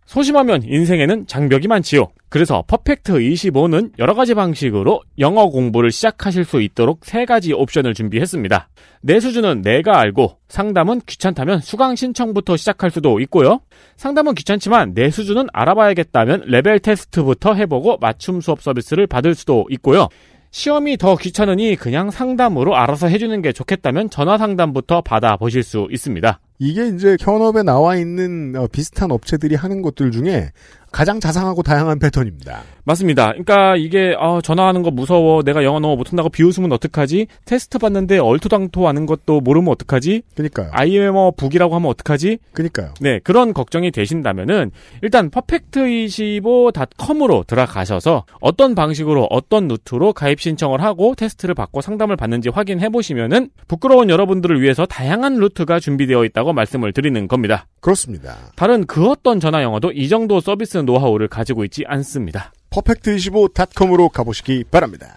소심하면 인생에는 장벽이 많지요. 그래서 퍼펙트 25는 여러 가지 방식으로 영어 공부를 시작하실 수 있도록 세 가지 옵션을 준비했습니다. 내수준은 내가 알고 상담은 귀찮다면 수강 신청부터 시작할 수도 있고요. 상담은 귀찮지만 내수준은 알아봐야겠다면 레벨 테스트부터 해보고 맞춤 수업 서비스를 받을 수도 있고요. 시험이 더 귀찮으니 그냥 상담으로 알아서 해주는 게 좋겠다면 전화 상담부터 받아보실 수 있습니다. 이게 이제 현업에 나와 있는 어, 비슷한 업체들이 하는 것들 중에 가장 자상하고 다양한 패턴입니다. 맞습니다. 그러니까 이게 어, 전화하는 거 무서워. 내가 영어 너무 못한다고 비웃으면 어떡하지? 테스트 봤는데 얼토당토하는 것도 모르면 어떡하지? 그니까요. 러 아이엠어 북이라고 하면 어떡하지? 그니까요. 러네 그런 걱정이 되신다면은 일단 퍼펙트25.com으로 들어가셔서 어떤 방식으로 어떤 루트로 가입 신청을 하고 테스트를 받고 상담을 받는지 확인해 보시면은 부끄러운 여러분들을 위해서 다양한 루트가 준비되어 있다고 말씀을 드리는 겁니다. 그렇습니다. 다른 그 어떤 전화 영어도 이 정도 서비스는 많은 노하우를 가지고 있지 않습니다. 퍼펙트25.com으로 가보시기 바랍니다.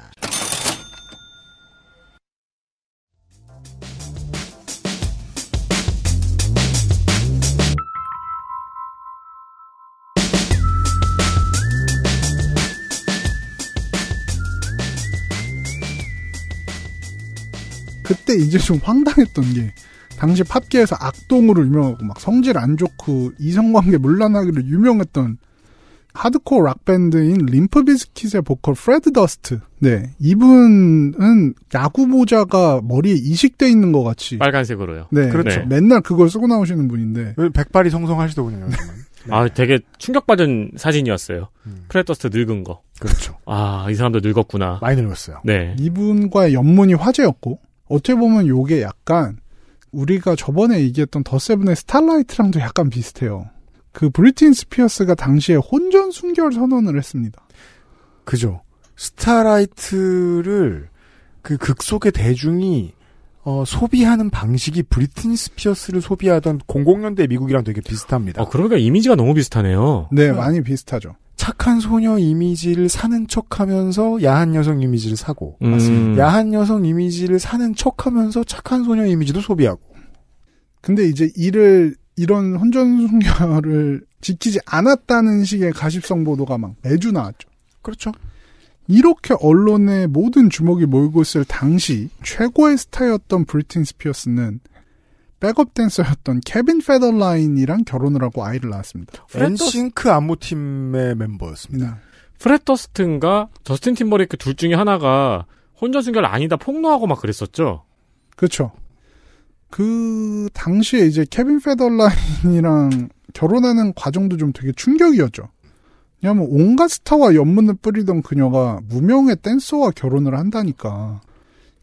그때 이제 좀 황당했던 게 당시 팝계에서 악동으로 유명하고 막 성질 안 좋고 이성관계 물란하기로 유명했던 하드코어 락 밴드인 림프 비스킷의 보컬 프레드 더스트. 네, 이분은 야구 모자가 머리에 이식돼 있는 것 같이 빨간색으로요. 네, 그렇죠. 네. 맨날 그걸 쓰고 나오시는 분인데 백발이 성성하시더군요. 네. 아, 되게 충격받은 사진이었어요. 음. 프레더스트 늙은 거. 그렇죠. 아, 이 사람도 늙었구나. 많이 늙었어요. 네. 이분과의 연문이 화제였고, 어떻게 보면 요게 약간, 우리가 저번에 얘기했던 더 세븐의 스타라이트랑도 약간 비슷해요. 그 브리틴 스피어스가 당시에 혼전 순결 선언을 했습니다. 그죠. 스타라이트를 그 극속의 대중이 어, 소비하는 방식이 브리튼 스피어스를 소비하던 00년대 미국이랑 되게 비슷합니다. 어, 그러니까 이미지가 너무 비슷하네요. 네, 많이 비슷하죠. 착한 소녀 이미지를 사는 척 하면서 야한 여성 이미지를 사고, 음. 야한 여성 이미지를 사는 척 하면서 착한 소녀 이미지도 소비하고. 근데 이제 이를 이런 혼전순결을 지키지 않았다는 식의 가십성 보도가 막 매주 나왔죠. 그렇죠. 이렇게 언론의 모든 주목이 몰고 있을 당시 최고의 스타였던 브리틴 스피어스는 백업 댄서였던 케빈 페더라인이랑 결혼을 하고 아이를 낳았습니다. 엔싱크 안무팀의 멤버였습니다. 네. 프레 더스튼과 저스틴 팀버리크둘 중에 하나가 혼전 순결 아니다 폭로하고 막 그랬었죠. 그렇죠. 그 당시에 이제 케빈 페덜라인이랑 결혼하는 과정도 좀 되게 충격이었죠. 왜냐하면 온갖 스타와 연문을 뿌리던 그녀가 무명의 댄서와 결혼을 한다니까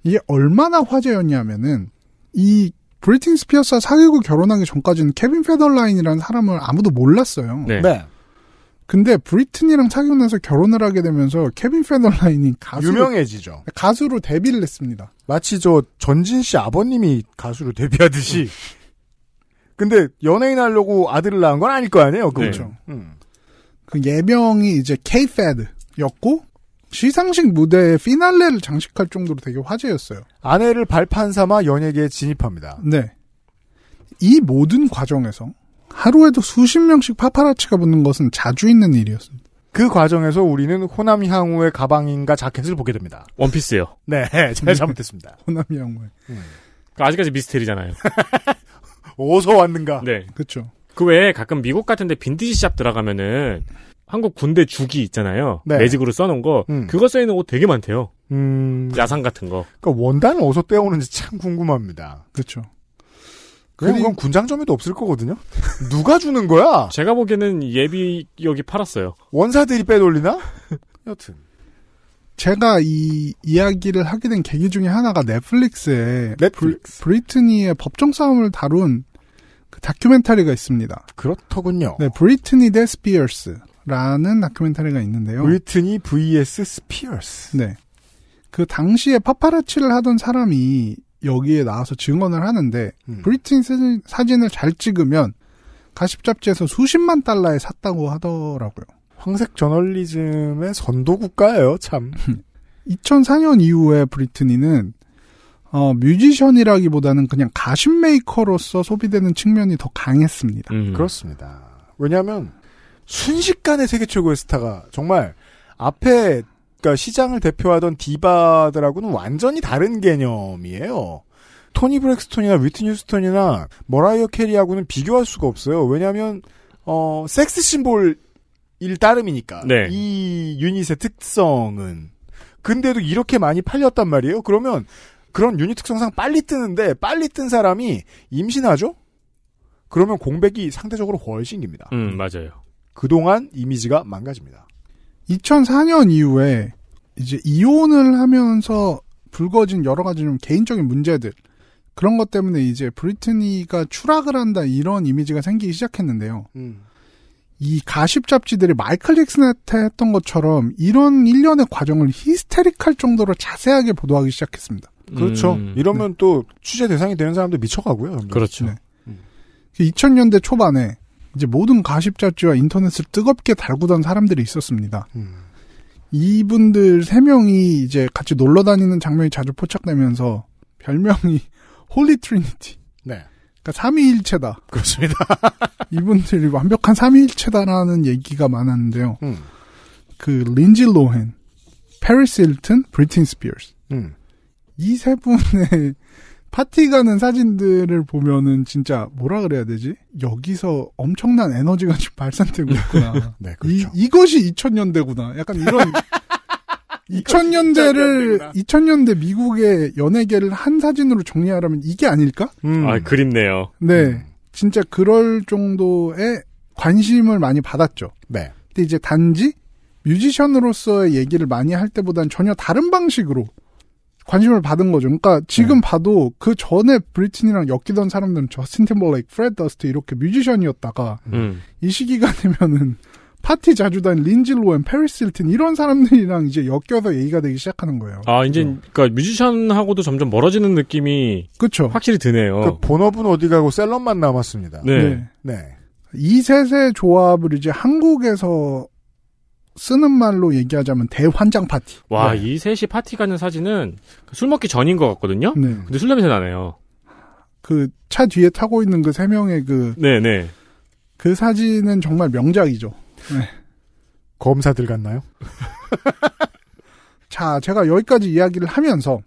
이게 얼마나 화제였냐면은 이브리팅 스피어스와 사귀고 결혼하기 전까지는 케빈 페덜라인이라는 사람을 아무도 몰랐어요. 네. 네. 근데 브리트니랑 착용해서 결혼을 하게 되면서 케빈 페널라인이 가수 유명해지죠. 가수로 데뷔를 했습니다. 마치 저 전진 씨 아버님이 가수로 데뷔하듯이. 음. 근데 연예인 하려고 아들을 낳은 건 아닐 거 아니에요. 그렇죠. 네. 그 예명이 이제 케이패드였고 시상식 무대에 피날레를 장식할 정도로 되게 화제였어요. 아내를 발판 삼아 연예계에 진입합니다. 네. 이 모든 과정에서 하루에도 수십 명씩 파파라치가 붙는 것은 자주 있는 일이었습니다. 그 과정에서 우리는 호남 향후의 가방인가 자켓을 보게 됩니다. 원피스요. 네, 제가 잘못했습니다. 호남 향후의. 음. 그 아직까지 미스테리잖아요. 어서 왔는가? 네. 그렇죠. 그 외에 가끔 미국 같은데 빈티지 샵 들어가면은 한국 군대 주기 있잖아요. 네. 매직으로 써놓은 거 음. 그거 써있는 옷 되게 많대요. 음... 야상 같은 거. 그러니까 원단을 어디서 떼오는지 참 궁금합니다. 그렇죠. 그럼 그건 군장점에도 없을 거거든요. 누가 주는 거야? 제가 보기에는 예비 여기 팔았어요. 원사들이 빼돌리나? 여튼 제가 이 이야기를 하게 된 계기 중에 하나가 넷플릭스에 넷플릭스. 브리, 트니의 법정 싸움을 다룬 그 다큐멘터리가 있습니다. 그렇더군요. 네, 브리트니 대 스피어스라는 다큐멘터리가 있는데요. 브리트니 vs 스피어스. 네. 그 당시에 파파라치를 하던 사람이 여기에 나와서 증언을 하는데 음. 브리트니 사진, 을잘 찍으면 가십 잡지에서 수십만 달러에 샀다고 하더라고요. 황색 저널리즘의 선도 국가예요, 참. 2004년 이후에 브리트니는 어, 뮤지션이라기보다는 그냥 가십 메이커로서 소비되는 측면이 더 강했습니다. 음. 그렇습니다. 왜냐하면 순식간에 세계 최고의 스타가 정말 앞에 그러니까 시장을 대표하던 디바들하고는 완전히 다른 개념이에요. 토니 브렉스톤이나 위트니 스톤이나 머라이어 캐리하고는 비교할 수가 없어요. 왜냐하면 어 섹스 심볼 일 따름이니까 네. 이 유닛의 특성은 근데도 이렇게 많이 팔렸단 말이에요. 그러면 그런 유닛 특성상 빨리 뜨는데 빨리 뜬 사람이 임신하죠? 그러면 공백이 상대적으로 훨씬 깁니다. 음 맞아요. 그동안 이미지가 망가집니다. 2004년 이후에 이제 이혼을 하면서 불거진 여러 가지 좀 개인적인 문제들 그런 것 때문에 이제 브리트니가 추락을 한다 이런 이미지가 생기기 시작했는데요. 음. 이 가십 잡지들이 마이클 잭슨한테 했던 것처럼 이런 일련의 과정을 히스테릭할 정도로 자세하게 보도하기 시작했습니다. 그렇죠. 음. 이러면 네. 또 취재 대상이 되는 사람도 미쳐가고요. 그렇죠. 네. 음. 그 2000년대 초반에 이제 모든 가십 잡지와 인터넷을 뜨겁게 달구던 사람들이 있었습니다. 음. 이분들 세 명이 이제 같이 놀러 다니는 장면이 자주 포착되면서 별명이 홀리 트리니티. 네. 그러니까 삼위일체다. 그렇습니다. 이분들이 완벽한 삼위일체다라는 얘기가 많았는데요. 음. 그 린지 로헨, 페리스 일튼, 브리틴 스피어스. 음. 이세 분의 파티 가는 사진들을 보면은 진짜 뭐라 그래야 되지? 여기서 엄청난 에너지가 지금 발산되고 있구나. 네, 그렇죠. 이, 이것이 2000년대구나. 약간 이런 2000년대를 2000년대 미국의 연예계를 한 사진으로 정리하라면 이게 아닐까? 음. 아 그립네요. 네, 음. 진짜 그럴 정도의 관심을 많이 받았죠. 네. 근데 이제 단지 뮤지션으로서의 얘기를 많이 할 때보단 전혀 다른 방식으로 관심을 받은 거죠. 그러니까 지금 네. 봐도 그 전에 브리튼이랑 엮이던 사람들은 저스틴 팀버레이크, 프레드 더스트 이렇게 뮤지션이었다가 음. 이 시기가 되면은 파티 자주 다닌 린지 로엔, 페리스 힐튼 이런 사람들이랑 이제 엮여서 얘기가 되기 시작하는 거예요. 아 이제 어. 그러니까 뮤지션하고도 점점 멀어지는 느낌이 그쵸 확실히 드네요. 그 본업은 어디 가고 셀럽만 남았습니다. 네. 네. 네. 이 셋의 조합을 이제 한국에서 쓰는 말로 얘기하자면 대환장 파티. 와, 네. 이 셋이 파티 가는 사진은 술 먹기 전인 것 같거든요? 네. 근데 술 냄새 나네요. 그 차 뒤에 타고 있는 그 세 명의 그. 네네. 네. 그 사진은 정말 명작이죠. 네. 검사들 같나요? 자, 제가 여기까지 이야기를 하면서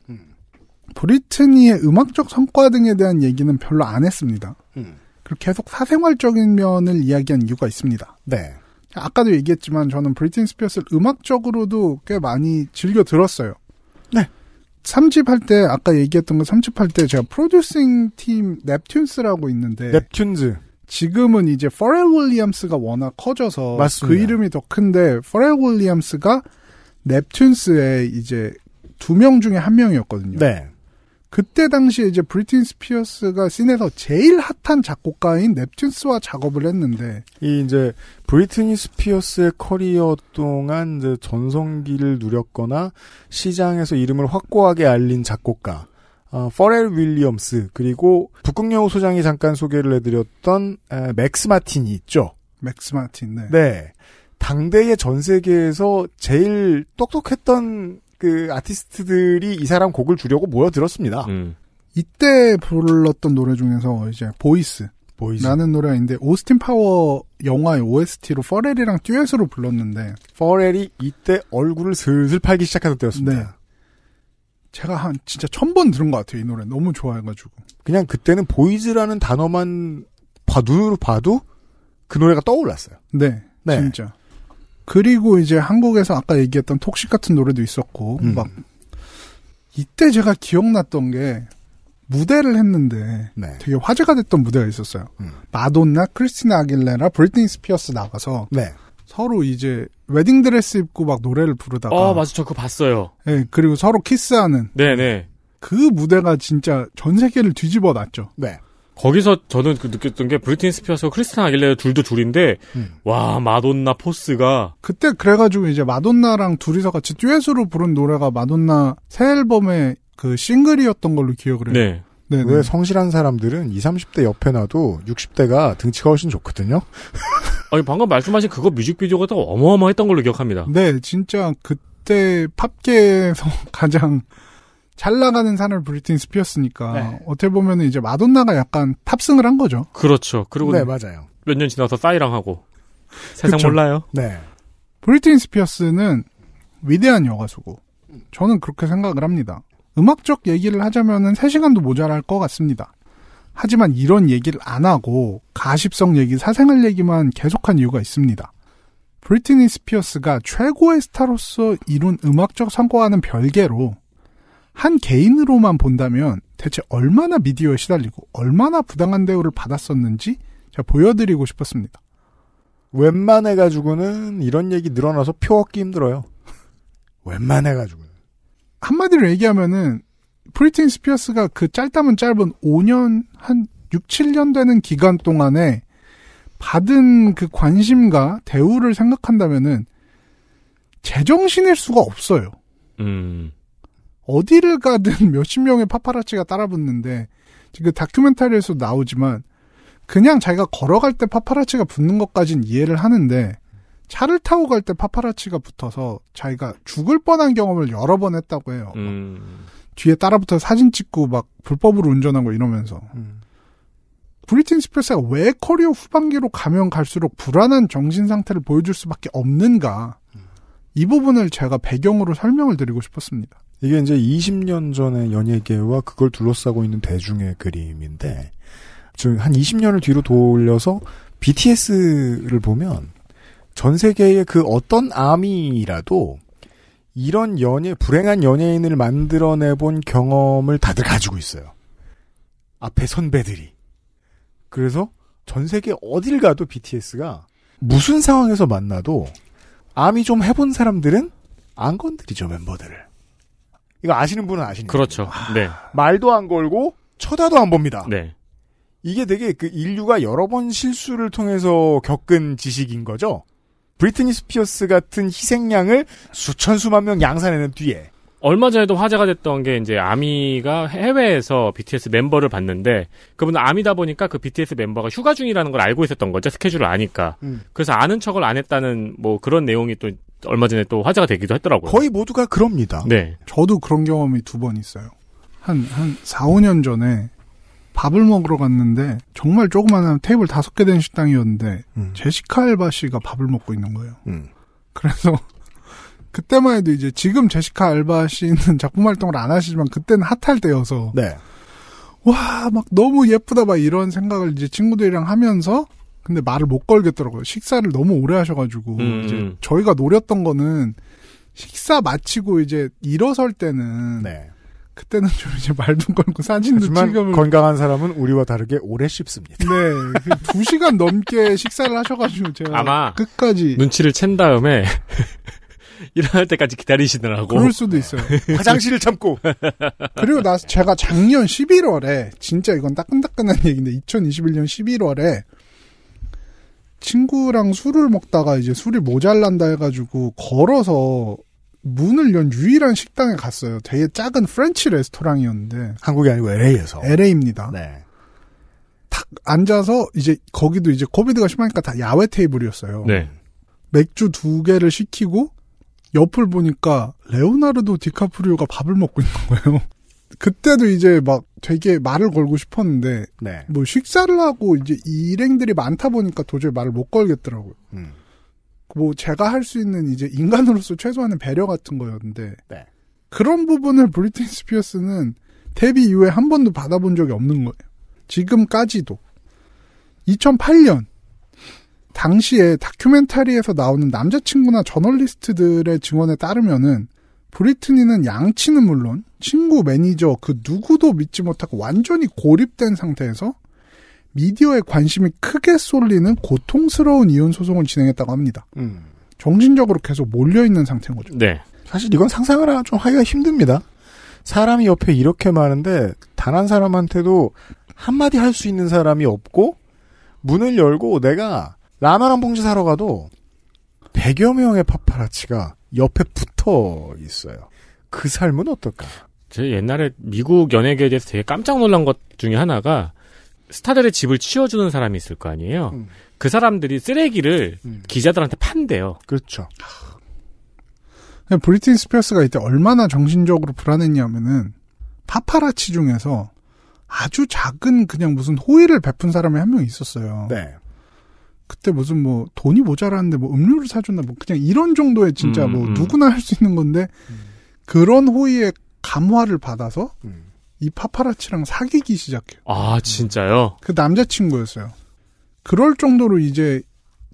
브리트니의 음악적 성과 등에 대한 얘기는 별로 안 했습니다. 음. 그리고 계속 사생활적인 면을 이야기한 이유가 있습니다. 네. 아까도 얘기했지만 저는 브리팅 스피어스를 음악적으로도 꽤 많이 즐겨 들었어요. 네. 3집 할 때, 아까 얘기했던 거 3집 할 때 제가 프로듀싱 팀 넵튠스라고 있는데. 넵튠즈. 지금은 이제 퍼렐 윌리엄스가 워낙 커져서 그 맞습니다. 그 이름이 더 큰데 퍼렐 윌리엄스가 넵튠스의 이제 두 명 중에 한 명이었거든요. 네. 그때 당시에 이제 브리틴 스피어스가 씬에서 제일 핫한 작곡가인 넵튠스와 작업을 했는데 이 이제 브리트니 스피어스의 커리어 동안 이제 전성기를 누렸거나 시장에서 이름을 확고하게 알린 작곡가 어, 퍼렐 윌리엄스 그리고 북극여우 소장이 잠깐 소개를 해드렸던 에, 맥스 마틴이 있죠. 맥스 마틴 네. 네. 당대의 전 세계에서 제일 똑똑했던 그 아티스트들이 이 사람 곡을 주려고 모여들었습니다. 음. 이때 불렀던 노래 중에서 이제 보이스. 보이스. 라는 노래가 있는데 오스틴 파워 영화의 OST로 퍼렐이랑 듀엣으로 불렀는데 퍼렐이 이때 얼굴을 슬슬 팔기 시작하던 때였습니다. 네. 제가 한 진짜 천 번 들은 것 같아요 이 노래 너무 좋아해가지고 그냥 그때는 보이즈라는 단어만 봐 눈으로 봐도 그 노래가 떠올랐어요. 네, 네. 진짜 그리고 이제 한국에서 아까 얘기했던 톡식 같은 노래도 있었고 음. 막 이때 제가 기억났던 게 무대를 했는데 네. 되게 화제가 됐던 무대가 있었어요. 음. 마돈나, 크리스티나 아길레라, 브리트니 스피어스 나가서 네. 서로 이제 웨딩 드레스 입고 막 노래를 부르다가 아 맞아 저 그거 봤어요. 네 그리고 서로 키스하는 네네 네. 그 무대가 진짜 전 세계를 뒤집어 놨죠. 네. 거기서 저는 그 느꼈던 게 브리트니 스피어스 크리스탄 아길레 둘도 둘인데 음. 와 마돈나 포스가 그때 그래가지고 이제 마돈나랑 둘이서 같이 듀엣으로 부른 노래가 마돈나 새 앨범의 그 싱글이었던 걸로 기억을 해요. 네. 네왜 네. 성실한 사람들은 20, 30대 옆에 놔도 60대가 등치가 훨씬 좋거든요? 아니, 방금 말씀하신 그거 뮤직비디오가 또 어마어마했던 걸로 기억합니다. 네, 진짜 그때 팝계에서 가장 잘 나가는 산을 브리트니 스피어스니까 네. 어떻게 보면 이제 마돈나가 약간 탑승을 한 거죠. 그렇죠. 그리고 네 맞아요. 몇 년 지나서 싸이랑 하고 세상 그쵸? 몰라요. 네. 브리트니 스피어스는 위대한 여가수고 저는 그렇게 생각을 합니다. 음악적 얘기를 하자면은 3시간도 모자랄 것 같습니다. 하지만 이런 얘기를 안 하고 가십성 얘기, 사생활 얘기만 계속한 이유가 있습니다. 브리트니 스피어스가 최고의 스타로서 이룬 음악적 성과와는 별개로 한 개인으로만 본다면 대체 얼마나 미디어에 시달리고 얼마나 부당한 대우를 받았었는지 제가 보여드리고 싶었습니다. 웬만해가지고는 이런 얘기 늘어나서 표 얻기 힘들어요. 웬만해가지고는. 한마디로 얘기하면은 프리틴 스피어스가 그 짧다면 짧은 5년, 한 6, 7년 되는 기간 동안에 받은 그 관심과 대우를 생각한다면은 제정신일 수가 없어요. 음. 어디를 가든 몇십 명의 파파라치가 따라붙는데 지금 그 다큐멘터리에서 나오지만 그냥 자기가 걸어갈 때 파파라치가 붙는 것까진 이해를 하는데 차를 타고 갈 때 파파라치가 붙어서 자기가 죽을 뻔한 경험을 여러 번 했다고 해요. 음. 뒤에 따라붙어 사진 찍고 막 불법으로 운전하고 이러면서 음. 브리튼 스피어스가 왜 커리어 후반기로 가면 갈수록 불안한 정신 상태를 보여줄 수밖에 없는가 이 부분을 제가 배경으로 설명을 드리고 싶었습니다. 이게 이제 20년 전의 연예계와 그걸 둘러싸고 있는 대중의 그림인데 지금 한 20년을 뒤로 돌려서 BTS를 보면 전 세계의 그 어떤 아미라도 이런 연예 불행한 연예인을 만들어내본 경험을 다들 가지고 있어요. 앞에 선배들이. 그래서 전 세계 어딜 가도 BTS가 무슨 상황에서 만나도 암이 좀 해본 사람들은 안 건드리죠 멤버들을. 이거 아시는 분은 아시는 그렇죠. 하, 아, 네. 말도 안 걸고 쳐다도 안 봅니다. 네. 이게 되게 그 인류가 여러 번 실수를 통해서 겪은 지식인 거죠. 브리트니 스피어스 같은 희생양을 수천 수만 명 양산해낸 뒤에 얼마 전에도 화제가 됐던 게 이제 아미가 해외에서 BTS 멤버를 봤는데 그분은 아미다 보니까 그 BTS 멤버가 휴가 중이라는 걸 알고 있었던 거죠 스케줄을 아니까 음. 그래서 아는 척을 안 했다는 뭐 그런 내용이 또 얼마 전에 또 화제가 되기도 했더라고요. 거의 모두가 그럽니다. 네. 저도 그런 경험이 두 번 있어요. 한, 한 4, 5년 전에 밥을 먹으러 갔는데 정말 조그만한 테이블 다섯 개 된 식당이었는데 음. 제시카 알바 씨가 밥을 먹고 있는 거예요. 음. 그래서 그때만 해도 이제 지금 제시카 알바 씨는 작품 활동을 안 하시지만 그때는 핫할 때여서 네. 와, 막 너무 예쁘다, 막 이런 생각을 이제 친구들이랑 하면서 근데 말을 못 걸겠더라고요. 식사를 너무 오래 하셔가지고 음. 이제 음. 저희가 노렸던 거는 식사 마치고 이제 일어설 때는 네. 그때는 좀 이제 말도 걸고 사진도 찍으면 건강한 사람은 우리와 다르게 오래 씹습니다. 네, 그 두 시간 넘게 식사를 하셔가지고 제가 아마 끝까지 눈치를 챈 다음에 일어날 때까지 기다리시느라고 그럴 수도 있어요. 화장실을 참고 그리고 나서 제가 작년 11월에 진짜 이건 따끈따끈한 얘기인데 2021년 11월에 친구랑 술을 먹다가 이제 술이 모자란다 해가지고 걸어서 문을 연 유일한 식당에 갔어요. 되게 작은 프렌치 레스토랑이었는데 한국이 아니고 LA에서 LA입니다. 네. 탁 앉아서 이제 거기도 이제 코비드가 심하니까 다 야외 테이블이었어요. 네. 맥주 두 개를 시키고 옆을 보니까 레오나르도 디카프리오가 밥을 먹고 있는 거예요. 그때도 이제 막 되게 말을 걸고 싶었는데 네. 뭐 식사를 하고 이제 일행들이 많다 보니까 도저히 말을 못 걸겠더라고요. 음. 뭐 제가 할 수 있는 이제 인간으로서 최소한의 배려 같은 거였는데 네. 그런 부분을 브리튼 스피어스는 데뷔 이후에 한 번도 받아본 적이 없는 거예요. 지금까지도 2008년 당시에 다큐멘터리에서 나오는 남자친구나 저널리스트들의 증언에 따르면은 브리트니는 양치는 물론 친구 매니저 그 누구도 믿지 못하고 완전히 고립된 상태에서 미디어에 관심이 크게 쏠리는 고통스러운 이혼 소송을 진행했다고 합니다. 음. 정신적으로 계속 몰려있는 상태인 거죠. 네. 사실 이건 상상을 좀 하기가 힘듭니다. 사람이 옆에 이렇게 많은데 단 한 사람한테도 한마디 할 수 있는 사람이 없고 문을 열고 내가 라면 한 봉지 사러 가도 100여 명의 파파라치가 옆에 붙어 있어요. 그 삶은 어떨까? 제 옛날에 미국 연예계에 대해서 되게 깜짝 놀란 것 중에 하나가 스타들의 집을 치워주는 사람이 있을 거 아니에요. 음. 그 사람들이 쓰레기를 음. 기자들한테 판대요. 그렇죠. 브리튼 스피어스가 이때 얼마나 정신적으로 불안했냐면은 파파라치 중에서 아주 작은 그냥 무슨 호의를 베푼 사람이 한 명 있었어요. 네. 그때 무슨 뭐 돈이 모자라는데 뭐 음료를 사줬나 뭐 그냥 이런 정도의 진짜 음, 뭐 음. 누구나 할 수 있는 건데 음. 그런 호의의 감화를 받아서 음. 이 파파라치랑 사귀기 시작해요. 아 진짜요? 그 남자친구였어요. 그럴 정도로 이제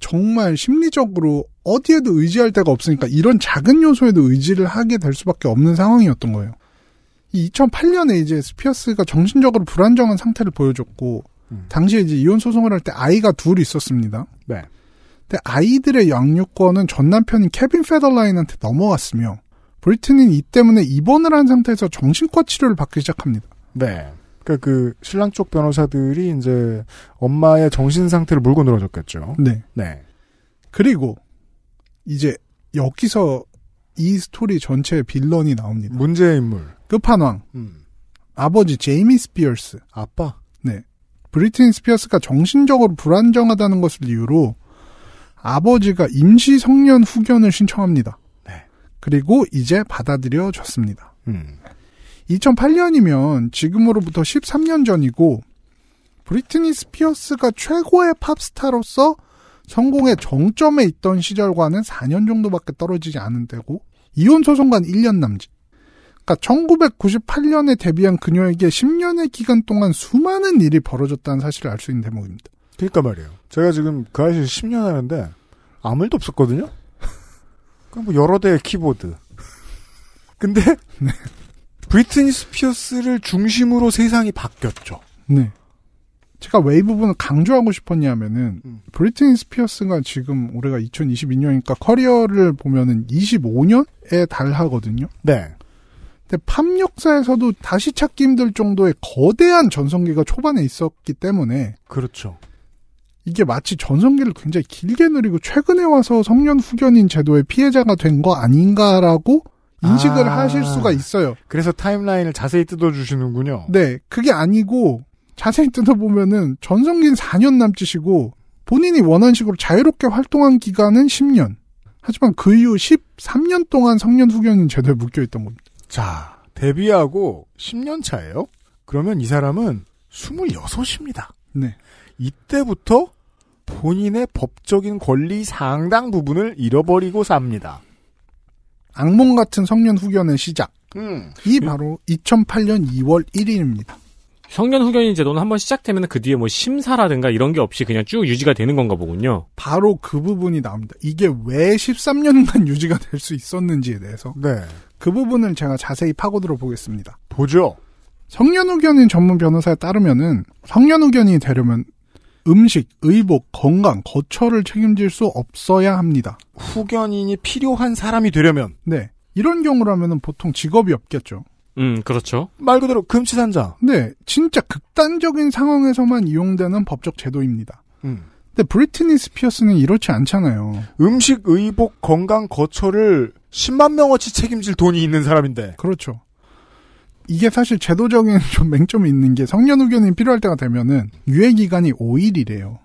정말 심리적으로 어디에도 의지할 데가 없으니까 이런 작은 요소에도 의지를 하게 될 수밖에 없는 상황이었던 거예요. 2008년에 이제 스피어스가 정신적으로 불안정한 상태를 보여줬고 음. 당시에 이제 이혼 소송을 할 때 아이가 둘 있었습니다. 네. 근데 아이들의 양육권은 전 남편인 케빈 페덜라인한테 넘어갔으며 브리트는 이 때문에 입원을 한 상태에서 정신과 치료를 받기 시작합니다. 네. 그러니까 그 신랑 쪽 변호사들이 이제 엄마의 정신 상태를 물고 늘어졌겠죠. 네. 네. 그리고 이제 여기서 이 스토리 전체의 빌런이 나옵니다. 문제의 인물. 끝판왕. 음. 아버지 제이미 스피어스. 아빠. 브리트니 스피어스가 정신적으로 불안정하다는 것을 이유로 아버지가 임시 성년 후견을 신청합니다. 네. 그리고 이제 받아들여졌습니다. 음. 2008년이면 지금으로부터 13년 전이고 브리트니 스피어스가 최고의 팝스타로서 성공의 정점에 있던 시절과는 4년 정도밖에 떨어지지 않은 데고 이혼 소송관 1년 남짓. 그러니까 1998년에 데뷔한 그녀에게 10년의 기간 동안 수많은 일이 벌어졌다는 사실을 알 수 있는 대목입니다. 그러니까 말이에요. 제가 지금 그 아이씨 10년 하는데 아무 일도 없었거든요. 그럼 뭐 여러 대의 키보드. 근데 네. 브리트니 스피어스를 중심으로 세상이 바뀌었죠. 네. 제가 왜 이 부분을 강조하고 싶었냐면은 음. 브리트니 스피어스가 지금 올해가 2022년이니까 커리어를 보면은 25년에 달하거든요. 네. 근데 팝 역사에서도 다시 찾기 힘들 정도의 거대한 전성기가 초반에 있었기 때문에 그렇죠. 이게 마치 전성기를 굉장히 길게 누리고 최근에 와서 성년 후견인 제도의 피해자가 된 거 아닌가라고 인식을 아, 하실 수가 있어요. 그래서 타임라인을 자세히 뜯어주시는군요. 네, 그게 아니고 자세히 뜯어보면은 전성기는 4년 남짓이고 본인이 원하는 식으로 자유롭게 활동한 기간은 10년. 하지만 그 이후 13년 동안 성년 후견인 제도에 묶여 있던 겁니다. 자, 데뷔하고 10년 차예요. 그러면 이 사람은 26입니다. 네. 이때부터 본인의 법적인 권리 상당 부분을 잃어버리고 삽니다. 악몽 같은 성년 후견의 시작. 음. 이 바로 2008년 2월 1일입니다. 성년 후견인 제도는 한번 시작되면 그 뒤에 뭐 심사라든가 이런 게 없이 그냥 쭉 유지가 되는 건가 보군요. 바로 그 부분이 나옵니다. 이게 왜 13년간 유지가 될 수 있었는지에 대해서. 네. 그 부분을 제가 자세히 파고들어 보겠습니다. 보죠. 성년 후견인 전문 변호사에 따르면은 성년 후견인이 되려면 음식, 의복, 건강, 거처를 책임질 수 없어야 합니다. 후견인이 필요한 사람이 되려면 네. 이런 경우라면 보통 직업이 없겠죠. 음, 그렇죠. 말 그대로 금치산자. 네, 진짜 극단적인 상황에서만 이용되는 법적 제도입니다. 음. 근데 브리트니 스피어스는 이렇지 않잖아요. 음식, 의복, 건강, 거처를 10만 명어치 책임질 돈이 있는 사람인데. 그렇죠. 이게 사실 제도적인 좀 맹점이 있는 게 성년 후견이 필요할 때가 되면은 유예 기간이 5일이래요.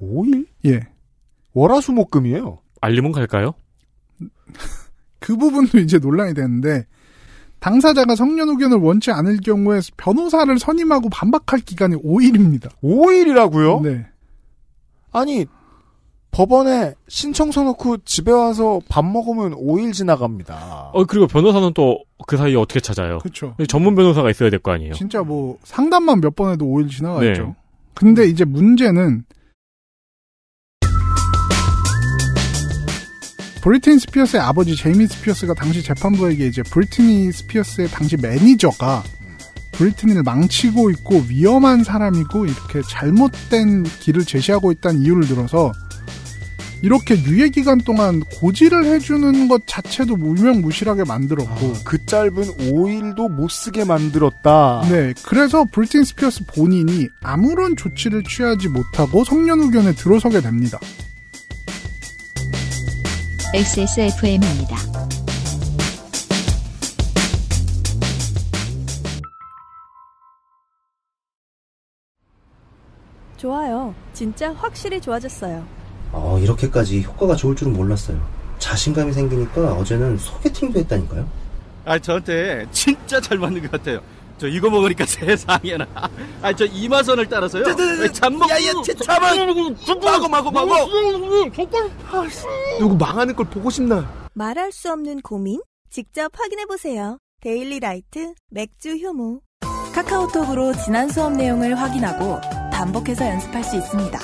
5일? 예. 월화수목금이에요. 알림은 갈까요? 그 부분도 이제 논란이 되는데 당사자가 성년 후견을 원치 않을 경우에 변호사를 선임하고 반박할 기간이 5일입니다. 5일이라고요? 네. 아니 법원에 신청서 놓고 집에 와서 밥 먹으면 5일 지나갑니다. 어 그리고 변호사는 또 그 사이에 어떻게 찾아요? 그죠 전문 변호사가 있어야 될 거 아니에요. 진짜 뭐 상담만 몇 번 해도 5일 지나가죠. 네. 근데 이제 문제는 브리트니 스피어스의 아버지 제이미 스피어스가 당시 재판부에게 이제 브리트니 스피어스의 당시 매니저가 브리트니를 망치고 있고 위험한 사람이고 이렇게 잘못된 길을 제시하고 있다는 이유를 들어서 이렇게 유예 기간 동안 고지를 해주는 것 자체도 무명무실하게 만들었고 아, 그 짧은 5일도 못 쓰게 만들었다. 네, 그래서 브리튼 트 스피어스 본인이 아무런 조치를 취하지 못하고 성년 후견에 들어서게 됩니다. XSFM입니다. 좋아요. 진짜 확실히 좋아졌어요. 어, 이렇게까지 효과가 좋을 줄은 몰랐어요. 자신감이 생기니까 어제는 소개팅도 했다니까요. 아, 저한테 진짜 잘 맞는 것 같아요. 저 이거 먹으니까 세상에나. 아 저 이마선을 따라서요. 잠먹. 야야 참아. 마고 마고 마고. 누구 망하는 걸 보고 싶나? 말할 수 없는 고민 직접 확인해 보세요. 데일리 라이트 맥주 효모. 카카오톡으로 지난 수업 내용을 확인하고 반복해서 연습할 수 있습니다.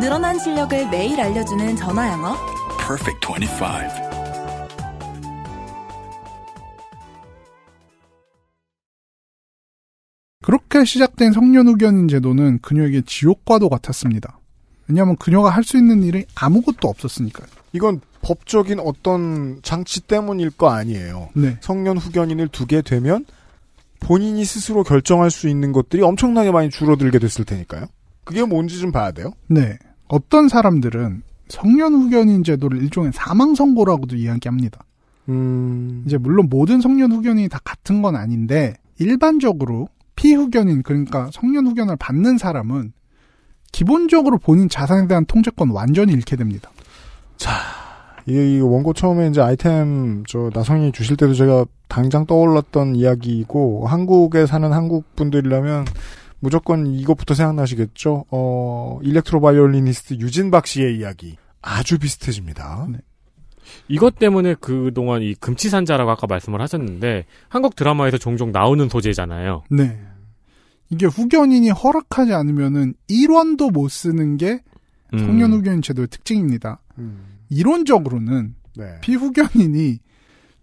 늘어난 실력을 매일 알려주는 전화 영어. Perfect 25. 그렇게 시작된 성년 후견인 제도는 그녀에게 지옥과도 같았습니다. 왜냐하면 그녀가 할 수 있는 일이 아무것도 없었으니까요. 이건 법적인 어떤 장치 때문일 거 아니에요. 네. 성년 후견인을 두게 되면 본인이 스스로 결정할 수 있는 것들이 엄청나게 많이 줄어들게 됐을 테니까요. 그게 뭔지 좀 봐야 돼요. 네. 어떤 사람들은 성년 후견인 제도를 일종의 사망 선고라고도 이야기합니다. 음... 이제 물론 모든 성년 후견인이 다 같은 건 아닌데 일반적으로 피후견인 그러니까 성년 후견을 받는 사람은 기본적으로 본인 자산에 대한 통제권 완전히 잃게 됩니다. 자, 이 원고 처음에 이제 아이템 저 나성이 주실 때도 제가 당장 떠올랐던 이야기이고 한국에 사는 한국 분들이라면 무조건 이것부터 생각나시겠죠. 어, 일렉트로 바이올리니스트 유진박 씨의 이야기 아주 비슷해집니다. 네. 이것 때문에 그동안 이 금치산자라고 아까 말씀을 하셨는데 한국 드라마에서 종종 나오는 소재잖아요. 네. 이게 후견인이 허락하지 않으면은 1원도 못 쓰는 게 성년 음. 후견인 제도의 특징입니다. 음. 이론적으로는 네. 비후견인이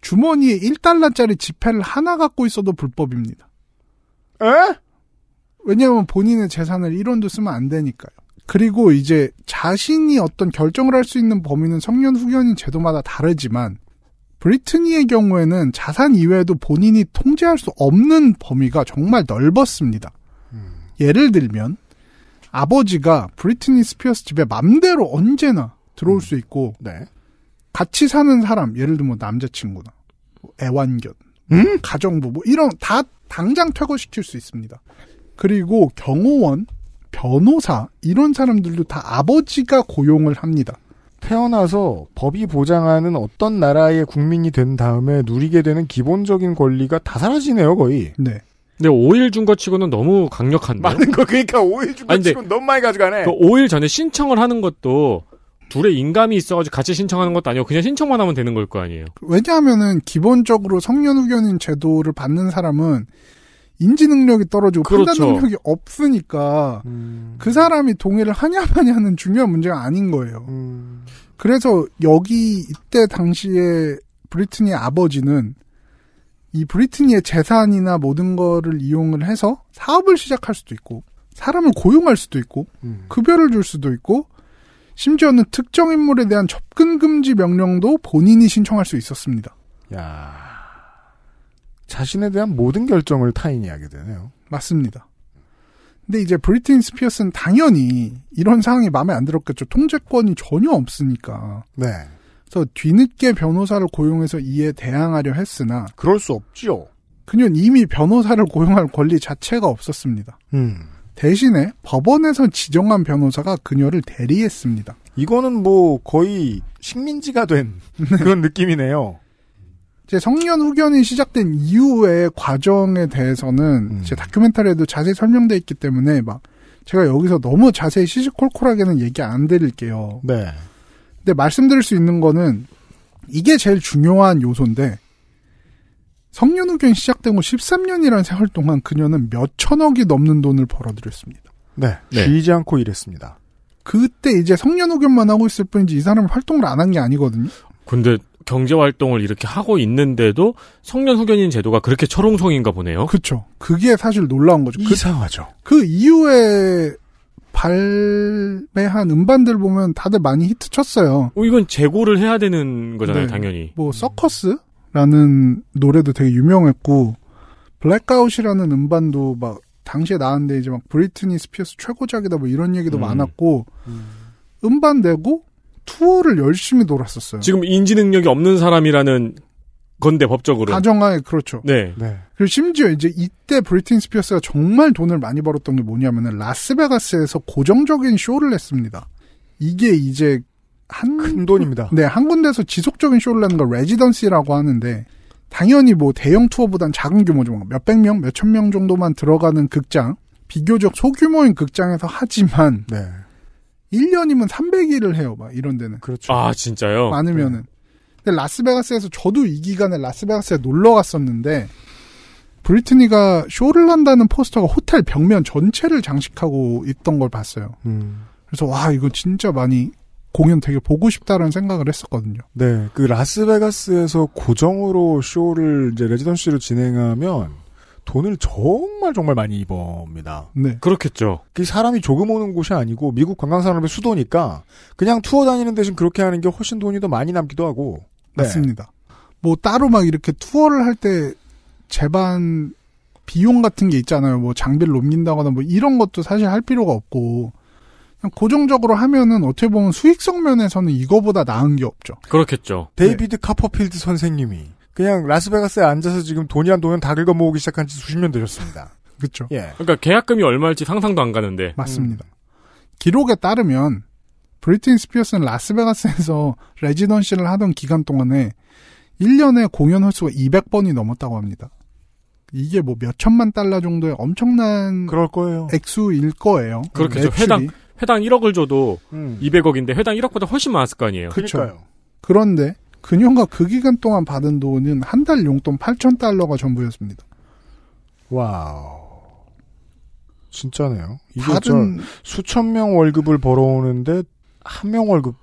주머니에 1달러짜리 지폐를 하나 갖고 있어도 불법입니다. 에? 왜냐하면 본인의 재산을 1원도 쓰면 안 되니까요. 그리고 이제 자신이 어떤 결정을 할 수 있는 범위는 성년 후견인 제도마다 다르지만 브리트니의 경우에는 자산 이외에도 본인이 통제할 수 없는 범위가 정말 넓었습니다. 음. 예를 들면 아버지가 브리트니 스피어스 집에 맘대로 언제나 들어올 음. 수 있고 네. 같이 사는 사람 예를 들면 뭐 남자친구나 애완견 뭐 음? 가정부 뭐 이런 다 당장 퇴거시킬 수 있습니다. 그리고 경호원 변호사 이런 사람들도 다 아버지가 고용을 합니다. 태어나서 법이 보장하는 어떤 나라의 국민이 된 다음에 누리게 되는 기본적인 권리가 다 사라지네요, 거의. 네. 근데 5일 준거 치고는 너무 강력한데. 많은 거, 그니까 5일 준거 치고는 너무 많이 가져가네. 그 5일 전에 신청을 하는 것도 둘의 인감이 있어가지고 같이 신청하는 것도 아니고 그냥 신청만 하면 되는 걸 거 아니에요. 왜냐하면은 기본적으로 성년 후견인 제도를 받는 사람은 인지 능력이 떨어지고 그렇죠. 판단 능력이 없으니까 음. 그 사람이 동의를 하냐 마냐는 중요한 문제가 아닌 거예요. 음. 그래서 여기 이때 당시에 브리트니의 아버지는 이 브리트니의 재산이나 모든 거를 이용을 해서 사업을 시작할 수도 있고 사람을 고용할 수도 있고 음. 급여를 줄 수도 있고 심지어는 특정 인물에 대한 접근 금지 명령도 본인이 신청할 수 있었습니다. 야. 자신에 대한 모든 결정을 타인이 하게 되네요. 맞습니다. 근데 이제 브리트인 스피어스는 당연히 이런 상황이 마음에 안 들었겠죠. 통제권이 전혀 없으니까. 네. 그래서 뒤늦게 변호사를 고용해서 이에 대항하려 했으나 그럴 수 없지요. 그녀는 이미 변호사를 고용할 권리 자체가 없었습니다. 음. 대신에 법원에서 지정한 변호사가 그녀를 대리했습니다. 이거는 뭐 거의 식민지가 된 네. 그런 느낌이네요. 이제 성년 후견이 시작된 이후의 과정에 대해서는 음. 제 다큐멘터리에도 자세히 설명돼 있기 때문에 막 제가 여기서 너무 자세히 시시콜콜하게는 얘기 안 드릴게요. 네. 근데 말씀드릴 수 있는 거는 이게 제일 중요한 요소인데 성년 후견이 시작된 후 13년이라는 생활 동안 그녀는 몇 천억이 넘는 돈을 벌어들였습니다. 네. 네. 쉬지 않고 일했습니다. 그때 이제 성년 후견만 하고 있을 뿐이지 이 사람은 활동을 안 한 게 아니거든요. 근데 경제 활동을 이렇게 하고 있는데도 성년 후견인 제도가 그렇게 철옹성인가 보네요. 그렇죠. 그게 사실 놀라운 거죠. 그 이상하죠. 그, 그 이후에 발매한 음반들 보면 다들 많이 히트 쳤어요. 어, 이건 재고를 해야 되는 거잖아요, 네. 당연히. 뭐 음. 서커스라는 노래도 되게 유명했고 블랙아웃이라는 음반도 막 당시에 나왔는데 이제 막 브리트니 스피어스 최고작이다 뭐 이런 얘기도 음. 많았고 음. 반 내고 투어를 열심히 놀았었어요. 지금 인지 능력이 없는 사람이라는 건데 법적으로 가정하에 그렇죠. 네. 네. 그리고 심지어 이제 이때 브리팅 스피어스가 정말 돈을 많이 벌었던 게 뭐냐면은 라스베가스에서 고정적인 쇼를 했습니다. 이게 이제 한큰 돈입니다. 네, 한 군데서 지속적인 쇼를 하는 걸 레지던시라고 하는데 당연히 뭐 대형 투어보단 작은 규모죠. 뭐 몇백 명, 몇천 명 정도만 들어가는 극장, 비교적 소규모인 극장에서 하지만 네. 1년이면 300일을 해요, 막 이런 데는. 그렇죠. 아, 진짜요? 많으면은. 네. 근데 라스베가스에서 저도 이 기간에 라스베가스에 놀러 갔었는데 브리트니가 쇼를 한다는 포스터가 호텔 벽면 전체를 장식하고 있던 걸 봤어요. 음. 그래서 와, 이거 진짜 많이 공연 되게 보고 싶다라는 생각을 했었거든요. 네. 그 라스베가스에서 고정으로 쇼를 이제 레지던시로 진행하면 돈을 정말 정말 많이 입어옵니다. 네. 그렇겠죠. 그 사람이 조금 오는 곳이 아니고 미국 관광산업의 수도니까 그냥 투어 다니는 대신 그렇게 하는 게 훨씬 돈이 더 많이 남기도 하고. 네. 맞습니다. 뭐 따로 막 이렇게 투어를 할때 재반 비용 같은 게 있잖아요. 뭐 장비를 옮긴다거나 뭐 이런 것도 사실 할 필요가 없고 그냥 고정적으로 하면은 어떻게 보면 수익성 면에서는 이거보다 나은 게 없죠. 그렇겠죠. 데이비드 네. 카퍼필드 선생님이 그냥 라스베가스에 앉아서 지금 돈이란 돈은 다 긁어 모으기 시작한 지 수십 년 되셨습니다. 그렇죠. 예. 그러니까 계약금이 얼마일지 상상도 안 가는데. 맞습니다. 음. 기록에 따르면 브리튼 스피어스는 라스베가스에서 레지던시를 하던 기간 동안에 1년에 공연 횟수가 200번이 넘었다고 합니다. 이게 뭐 몇천만 달러 정도의 엄청난 그럴 거예요. 액수일 거예요. 그렇겠죠. 매 음, 회당 회당 1억을 줘도 음. 200억인데 회당 1억보다 훨씬 많았을 거 아니에요. 그렇죠. 그런데 그녀가 그 기간 동안 받은 돈은 한 달 용돈 8천 달러가 전부였습니다. 와우. 진짜네요. 이게 받은... 수천 명 월급을 벌어오는데 한 명 월급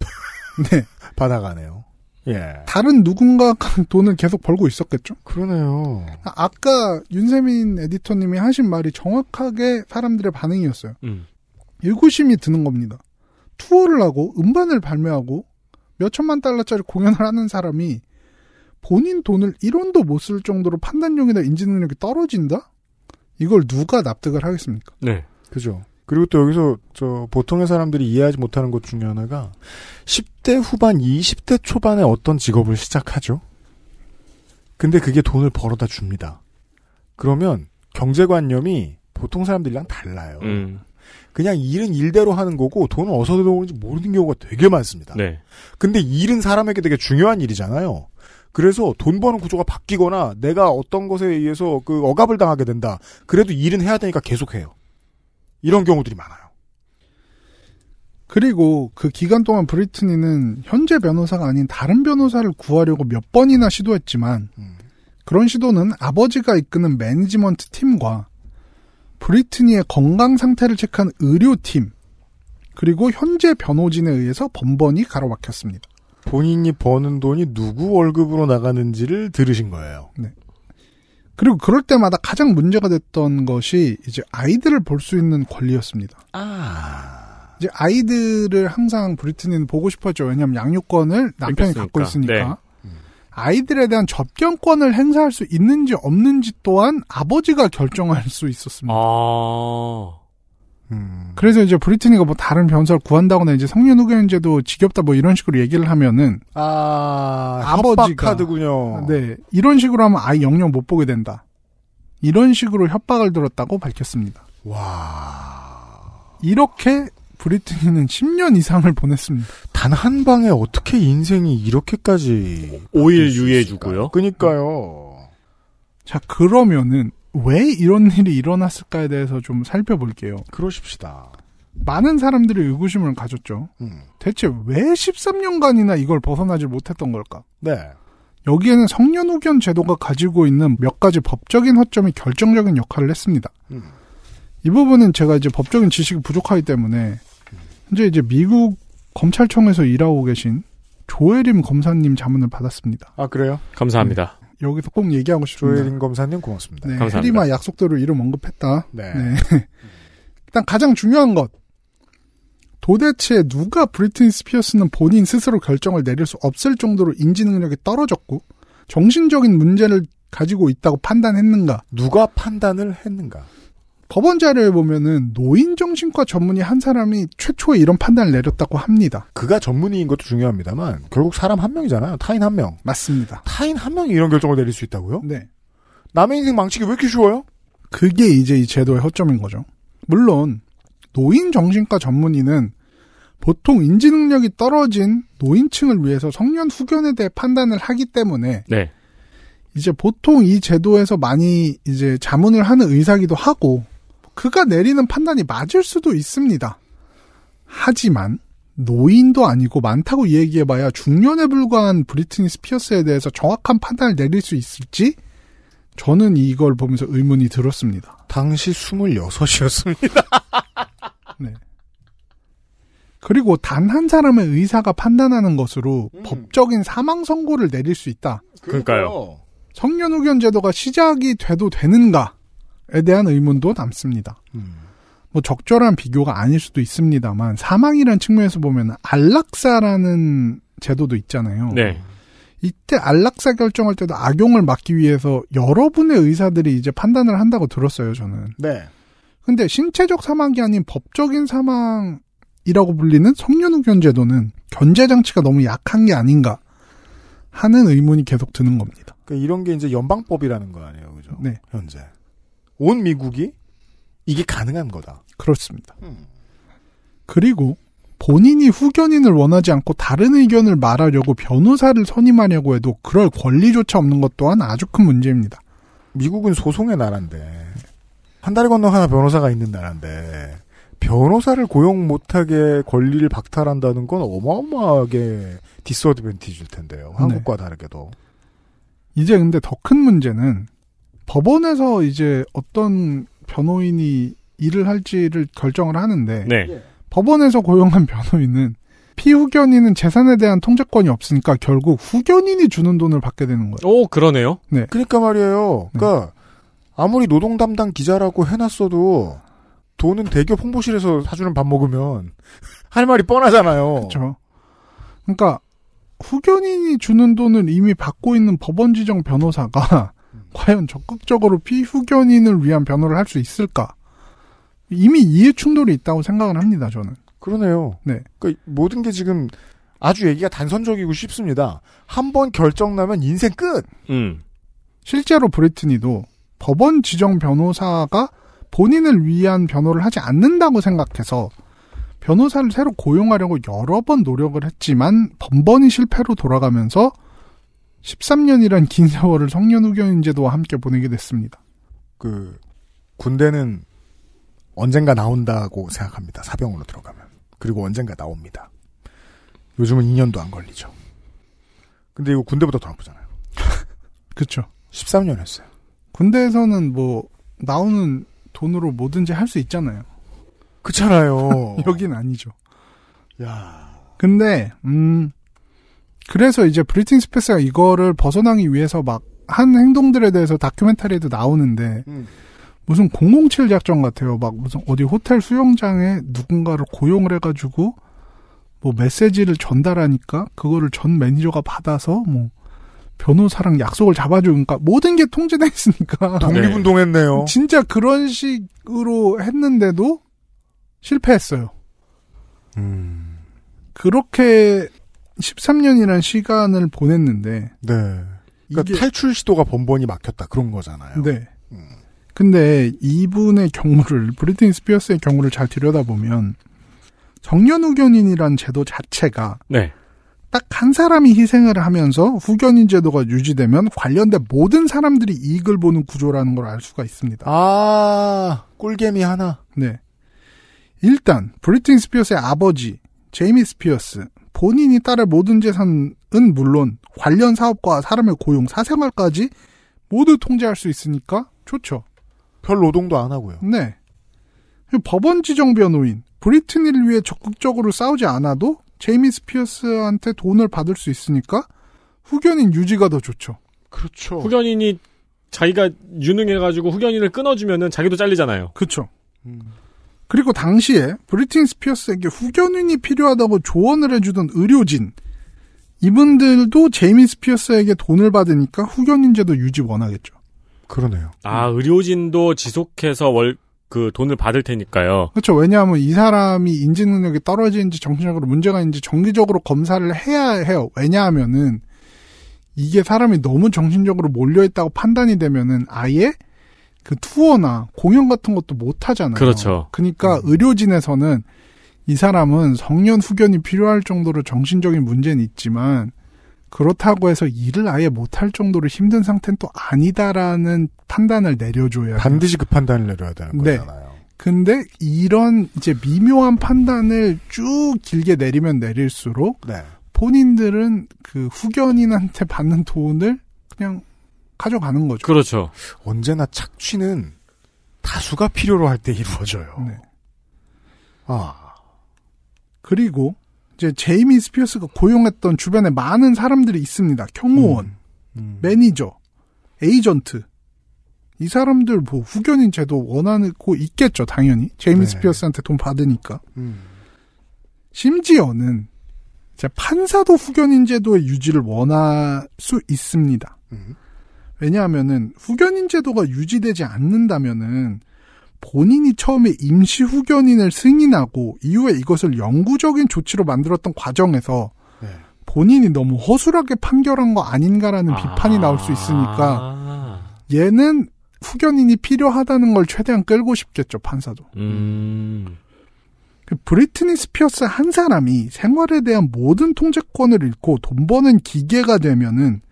네 받아가네요. 예. 다른 누군가가 돈을 계속 벌고 있었겠죠? 그러네요. 아까 윤세민 에디터님이 하신 말이 정확하게 사람들의 반응이었어요. 음. 의구심이 드는 겁니다. 투어를 하고 음반을 발매하고 몇 천만 달러짜리 공연을 하는 사람이 본인 돈을 1원도 못 쓸 정도로 판단력이나 인지 능력이 떨어진다? 이걸 누가 납득을 하겠습니까? 네. 그죠. 그리고 또 여기서 저 보통의 사람들이 이해하지 못하는 것 중에 하나가 10대 후반, 20대 초반에 어떤 직업을 시작하죠. 근데 그게 돈을 벌어다 줍니다. 그러면 경제관념이 보통 사람들이랑 달라요. 음. 그냥 일은 일대로 하는 거고 돈은 어디서 들어오는지 모르는 경우가 되게 많습니다. 네. 근데 일은 사람에게 되게 중요한 일이잖아요. 그래서 돈 버는 구조가 바뀌거나 내가 어떤 것에 의해서 그 억압을 당하게 된다. 그래도 일은 해야 되니까 계속해요. 이런 경우들이 많아요. 그리고 그 기간 동안 브리트니는 현재 변호사가 아닌 다른 변호사를 구하려고 몇 번이나 시도했지만 음. 그런 시도는 아버지가 이끄는 매니지먼트 팀과 브리트니의 건강 상태를 체크한 의료팀 그리고 현재 변호진에 의해서 번번이 가로막혔습니다. 본인이 버는 돈이 누구 월급으로 나가는지를 들으신 거예요. 네. 그리고 그럴 때마다 가장 문제가 됐던 것이 이제 아이들을 볼 수 있는 권리였습니다. 아. 이제 아이들을 항상 브리트니는 보고 싶었죠. 왜냐하면 양육권을 남편이 갖고 있으니까. 네. 아이들에 대한 접견권을 행사할 수 있는지 없는지 또한 아버지가 결정할 수 있었습니다. 아... 음. 그래서 이제 브리트니가 뭐 다른 변사를 구한다거나 이제 성년 후견제도 지겹다 뭐 이런 식으로 얘기를 하면은 아아버지 카드군요. 네 이런 식으로 하면 아이 영영 못 보게 된다. 이런 식으로 협박을 들었다고 밝혔습니다. 와 이렇게 브리트니는 10년 이상을 보냈습니다. 단 한 방에 어떻게 인생이 이렇게까지 5일 유예 주고요. 그니까요. 자, 그러면은 왜 이런 일이 일어났을까에 대해서 좀 살펴볼게요. 그러십시다. 많은 사람들이 의구심을 가졌죠. 음. 대체 왜 13년간이나 이걸 벗어나지 못했던 걸까? 네. 여기에는 성년후견 제도가 가지고 있는 몇 가지 법적인 허점이 결정적인 역할을 했습니다. 음. 이 부분은 제가 이제 법적인 지식이 부족하기 때문에 현재 이제 미국 검찰청에서 일하고 계신 조혜림 검사님 자문을 받았습니다. 아 그래요? 감사합니다. 네, 여기서 꼭 얘기하고 싶은니다 조혜림 검사님 고맙습니다. 네, 감사합니다. 해리마 약속대로 이름 언급했다. 네. 네. 일단 가장 중요한 것. 도대체 누가 브리트니 스피어스는 본인 스스로 결정을 내릴 수 없을 정도로 인지 능력이 떨어졌고 정신적인 문제를 가지고 있다고 판단했는가? 누가 판단을 했는가? 법원 자료에 보면은 노인정신과 전문의 한 사람이 최초에 이런 판단을 내렸다고 합니다. 그가 전문의인 것도 중요합니다만 결국 사람 한 명이잖아요. 타인 한 명. 맞습니다. 타인 한 명이 이런 결정을 내릴 수 있다고요? 네. 남의 인생 망치기 왜 이렇게 쉬워요? 그게 이제 이 제도의 허점인 거죠. 물론 노인정신과 전문의는 보통 인지능력이 떨어진 노인층을 위해서 성년 후견에 대해 판단을 하기 때문에 네. 이제 보통 이 제도에서 많이 이제 자문을 하는 의사기도 하고 그가 내리는 판단이 맞을 수도 있습니다. 하지만 노인도 아니고 많다고 얘기해봐야 중년에 불과한 브리트니 스피어스에 대해서 정확한 판단을 내릴 수 있을지 저는 이걸 보면서 의문이 들었습니다. 당시 26이었습니다. 네. 그리고 단 한 사람의 의사가 판단하는 것으로 음. 법적인 사망 선고를 내릴 수 있다. 그러니까요. 성년 그렇죠. 후견 제도가 시작이 돼도 되는가? 것인가에 대한 의문도 남습니다. 음. 뭐 적절한 비교가 아닐 수도 있습니다만 사망이란 측면에서 보면 안락사라는 제도도 있잖아요. 네. 이때 안락사 결정할 때도 악용을 막기 위해서 여러분의 의사들이 이제 판단을 한다고 들었어요, 저는. 네. 근데 신체적 사망이 아닌 법적인 사망이라고 불리는 성년후견 제도는 견제 장치가 너무 약한 게 아닌가 하는 의문이 계속 드는 겁니다. 그러니까 이런 게 이제 연방법이라는 거 아니에요, 그죠? 네. 현재. 온 미국이 이게 가능한 거다. 그렇습니다. 음. 그리고 본인이 후견인을 원하지 않고 다른 의견을 말하려고 변호사를 선임하려고 해도 그럴 권리조차 없는 것 또한 아주 큰 문제입니다. 미국은 소송의 나라인데 한달리 건너 하나 변호사가 있는 나라인데 변호사를 고용 못하게 권리를 박탈한다는 건 어마어마하게 디스어드벤티지일 텐데요. 네. 한국과 네. 다르게도. 이제 근데 더 큰 문제는 법원에서 이제 어떤 변호인이 일을 할지를 결정을 하는데 네. 법원에서 고용한 변호인은 피후견인은 재산에 대한 통제권이 없으니까 결국 후견인이 주는 돈을 받게 되는 거예요. 오, 그러네요. 네. 그러니까 말이에요. 그러니까 네. 아무리 노동 담당 기자라고 해놨어도 돈은 대기업 홍보실에서 사주는 밥 먹으면 할 말이 뻔하잖아요. 그렇죠. 그러니까 후견인이 주는 돈을 이미 받고 있는 법원 지정 변호사가 과연 적극적으로 피후견인을 위한 변호를 할 수 있을까? 이미 이해 충돌이 있다고 생각을 합니다, 저는. 그러네요. 네. 그러니까 모든 게 지금 아주 얘기가 단선적이고 쉽습니다. 한 번 결정 나면 인생 끝. 음. 실제로 브리트니도 법원 지정 변호사가 본인을 위한 변호를 하지 않는다고 생각해서 변호사를 새로 고용하려고 여러 번 노력을 했지만 번번이 실패로 돌아가면서 13년이란 긴 세월을 성년 후견인제도와 함께 보내게 됐습니다. 그 군대는 언젠가 나온다고 생각합니다. 사병으로 들어가면. 그리고 언젠가 나옵니다. 요즘은 2년도 안 걸리죠. 근데 이거 군대보다 더 아프잖아요. 그렇죠. 13년 했어요. 군대에서는 뭐 나오는 돈으로 뭐든지 할 수 있잖아요. 그렇잖아요. 여긴 아니죠. 야. 근데 음 그래서 이제 브리팅 스페스가 이거를 벗어나기 위해서 막 한 행동들에 대해서 다큐멘터리에도 나오는데 음. 무슨 007 작전 같아요. 막 무슨 어디 호텔 수영장에 누군가를 고용을 해가지고 뭐 메시지를 전달하니까 그거를 전 매니저가 받아서 뭐 변호사랑 약속을 잡아주니까 모든 게 통제돼 있으니까 독립운동했네요. 네. 진짜 그런 식으로 했는데도 실패했어요. 음. 그렇게 1 3년이라는 시간을 보냈는데. 네. 그러니까 이게... 탈출 시도가 번번이 막혔다 그런 거잖아요. 네. 음. 근데 이분의 경우를 브리트니 스피어스의 경우를 잘 들여다보면 정년 후견인이란 제도 자체가 네. 딱 한 사람이 희생을 하면서 후견인 제도가 유지되면 관련된 모든 사람들이 이익을 보는 구조라는 걸 알 수가 있습니다. 아, 꿀개미 하나. 네. 일단 브리트니 스피어스의 아버지 제이미 스피어스 본인이 딸의 모든 재산은 물론 관련 사업과 사람의 고용, 사생활까지 모두 통제할 수 있으니까 좋죠. 별 노동도 안 하고요. 네. 법원 지정 변호인 브리트니를 위해 적극적으로 싸우지 않아도 제이미 스피어스한테 돈을 받을 수 있으니까 후견인 유지가 더 좋죠. 그렇죠. 후견인이 자기가 유능해가지고 후견인을 끊어주면은 자기도 잘리잖아요. 그렇죠. 음. 그리고 당시에 브리틴 스피어스에게 후견인이 필요하다고 조언을 해주던 의료진 이분들도 제이미 스피어스에게 돈을 받으니까 후견인제도 유지 원하겠죠. 그러네요. 아 의료진도 지속해서 월 그 돈을 받을 테니까요. 그렇죠. 왜냐하면 이 사람이 인지 능력이 떨어지는지 정신적으로 문제가 있는지 정기적으로 검사를 해야 해요. 왜냐하면은 이게 사람이 너무 정신적으로 몰려 있다고 판단이 되면은 아예 그 투어나 공연 같은 것도 못 하잖아요. 그렇죠. 그러니까 음. 의료진에서는 이 사람은 성년 후견이 필요할 정도로 정신적인 문제는 있지만 그렇다고 해서 일을 아예 못 할 정도로 힘든 상태는 또 아니다라는 판단을 내려줘야 반드시 그 판단을 내려야 되는 네. 거잖아요. 근데 이런 이제 미묘한 판단을 쭉 길게 내리면 내릴수록 네. 본인들은 그 후견인한테 받는 돈을 그냥 가져가는 거죠. 그렇죠. 언제나 착취는 다수가 필요로 할 때 이루어져요. 네. 아. 그리고 이제 제이미 스피어스가 고용했던 주변에 많은 사람들이 있습니다. 경호원, 음. 음. 매니저, 에이전트. 이 사람들 뭐 후견인 제도 원하고 있겠죠, 당연히. 제이미 네. 스피어스한테 돈 받으니까. 음. 심지어는 제 판사도 후견인 제도의 유지를 원할 수 있습니다. 음. 왜냐하면은 후견인 제도가 유지되지 않는다면은 본인이 처음에 임시 후견인을 승인하고 이후에 이것을 영구적인 조치로 만들었던 과정에서 네. 본인이 너무 허술하게 판결한 거 아닌가라는 아~ 비판이 나올 수 있으니까 얘는 후견인이 필요하다는 걸 최대한 끌고 싶겠죠 판사도. 음. 그 브리트니 스피어스 한 사람이 생활에 대한 모든 통제권을 잃고 돈 버는 기계가 되면은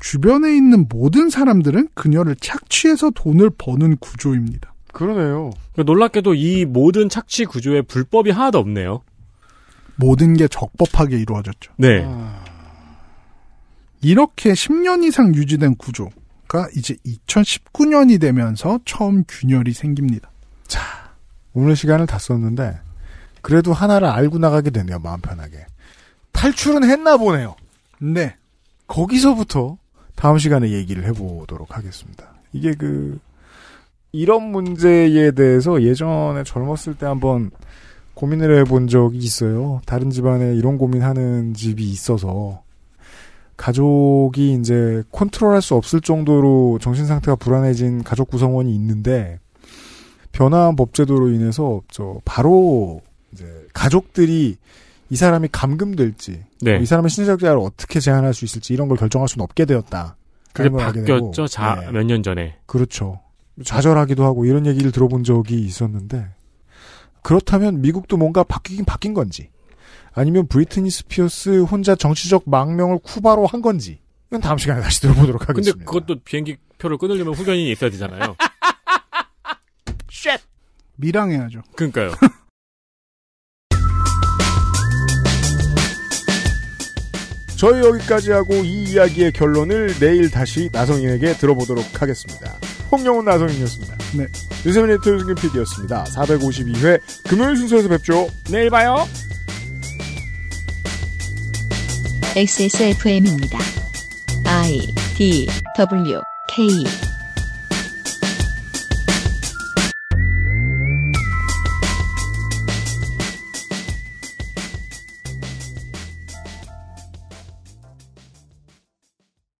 주변에 있는 모든 사람들은 그녀를 착취해서 돈을 버는 구조입니다. 그러네요. 그러니까 놀랍게도 이 모든 착취 구조에 불법이 하나도 없네요. 모든 게 적법하게 이루어졌죠. 네. 아... 이렇게 10년 이상 유지된 구조가 이제 2019년이 되면서 처음 균열이 생깁니다. 자, 오늘 시간을 다 썼는데 그래도 하나를 알고 나가게 되네요. 마음 편하게. 탈출은 했나 보네요. 네. 거기서부터 다음 시간에 얘기를 해보도록 하겠습니다. 이게 그 이런 문제에 대해서 예전에 젊었을 때 한번 고민을 해본 적이 있어요. 다른 집안에 이런 고민하는 집이 있어서 가족이 이제 컨트롤할 수 없을 정도로 정신 상태가 불안해진 가족 구성원이 있는데 변화한 법제도로 인해서 저 바로 이제 가족들이 이 사람이 감금될지 네. 이 사람의 신체적자유를 어떻게 제한할 수 있을지 이런 걸 결정할 수는 없게 되었다. 그게 바뀌었죠. 네. 몇년 전에. 그렇죠. 좌절하기도 하고 이런 얘기를 들어본 적이 있었는데 그렇다면 미국도 뭔가 바뀌긴 바뀐 건지 아니면 브리트니 스피어스 혼자 정치적 망명을 쿠바로 한 건지 이건 다음 시간에 다시 들어보도록 하겠습니다. 근데 그것도 비행기 표를 끊으려면 후견인이 있어야 되잖아요. 쉣! 밀항해야죠. 그러니까요. 저희 여기까지 하고 이 이야기의 결론을 내일 다시 나성인에게 들어보도록 하겠습니다. 홍영훈 나성인이었습니다. 네. 유세민 에디터 승균 PD였습니다. 452회 금요일 순서에서 뵙죠. 내일 봐요. XSFM입니다. I D W K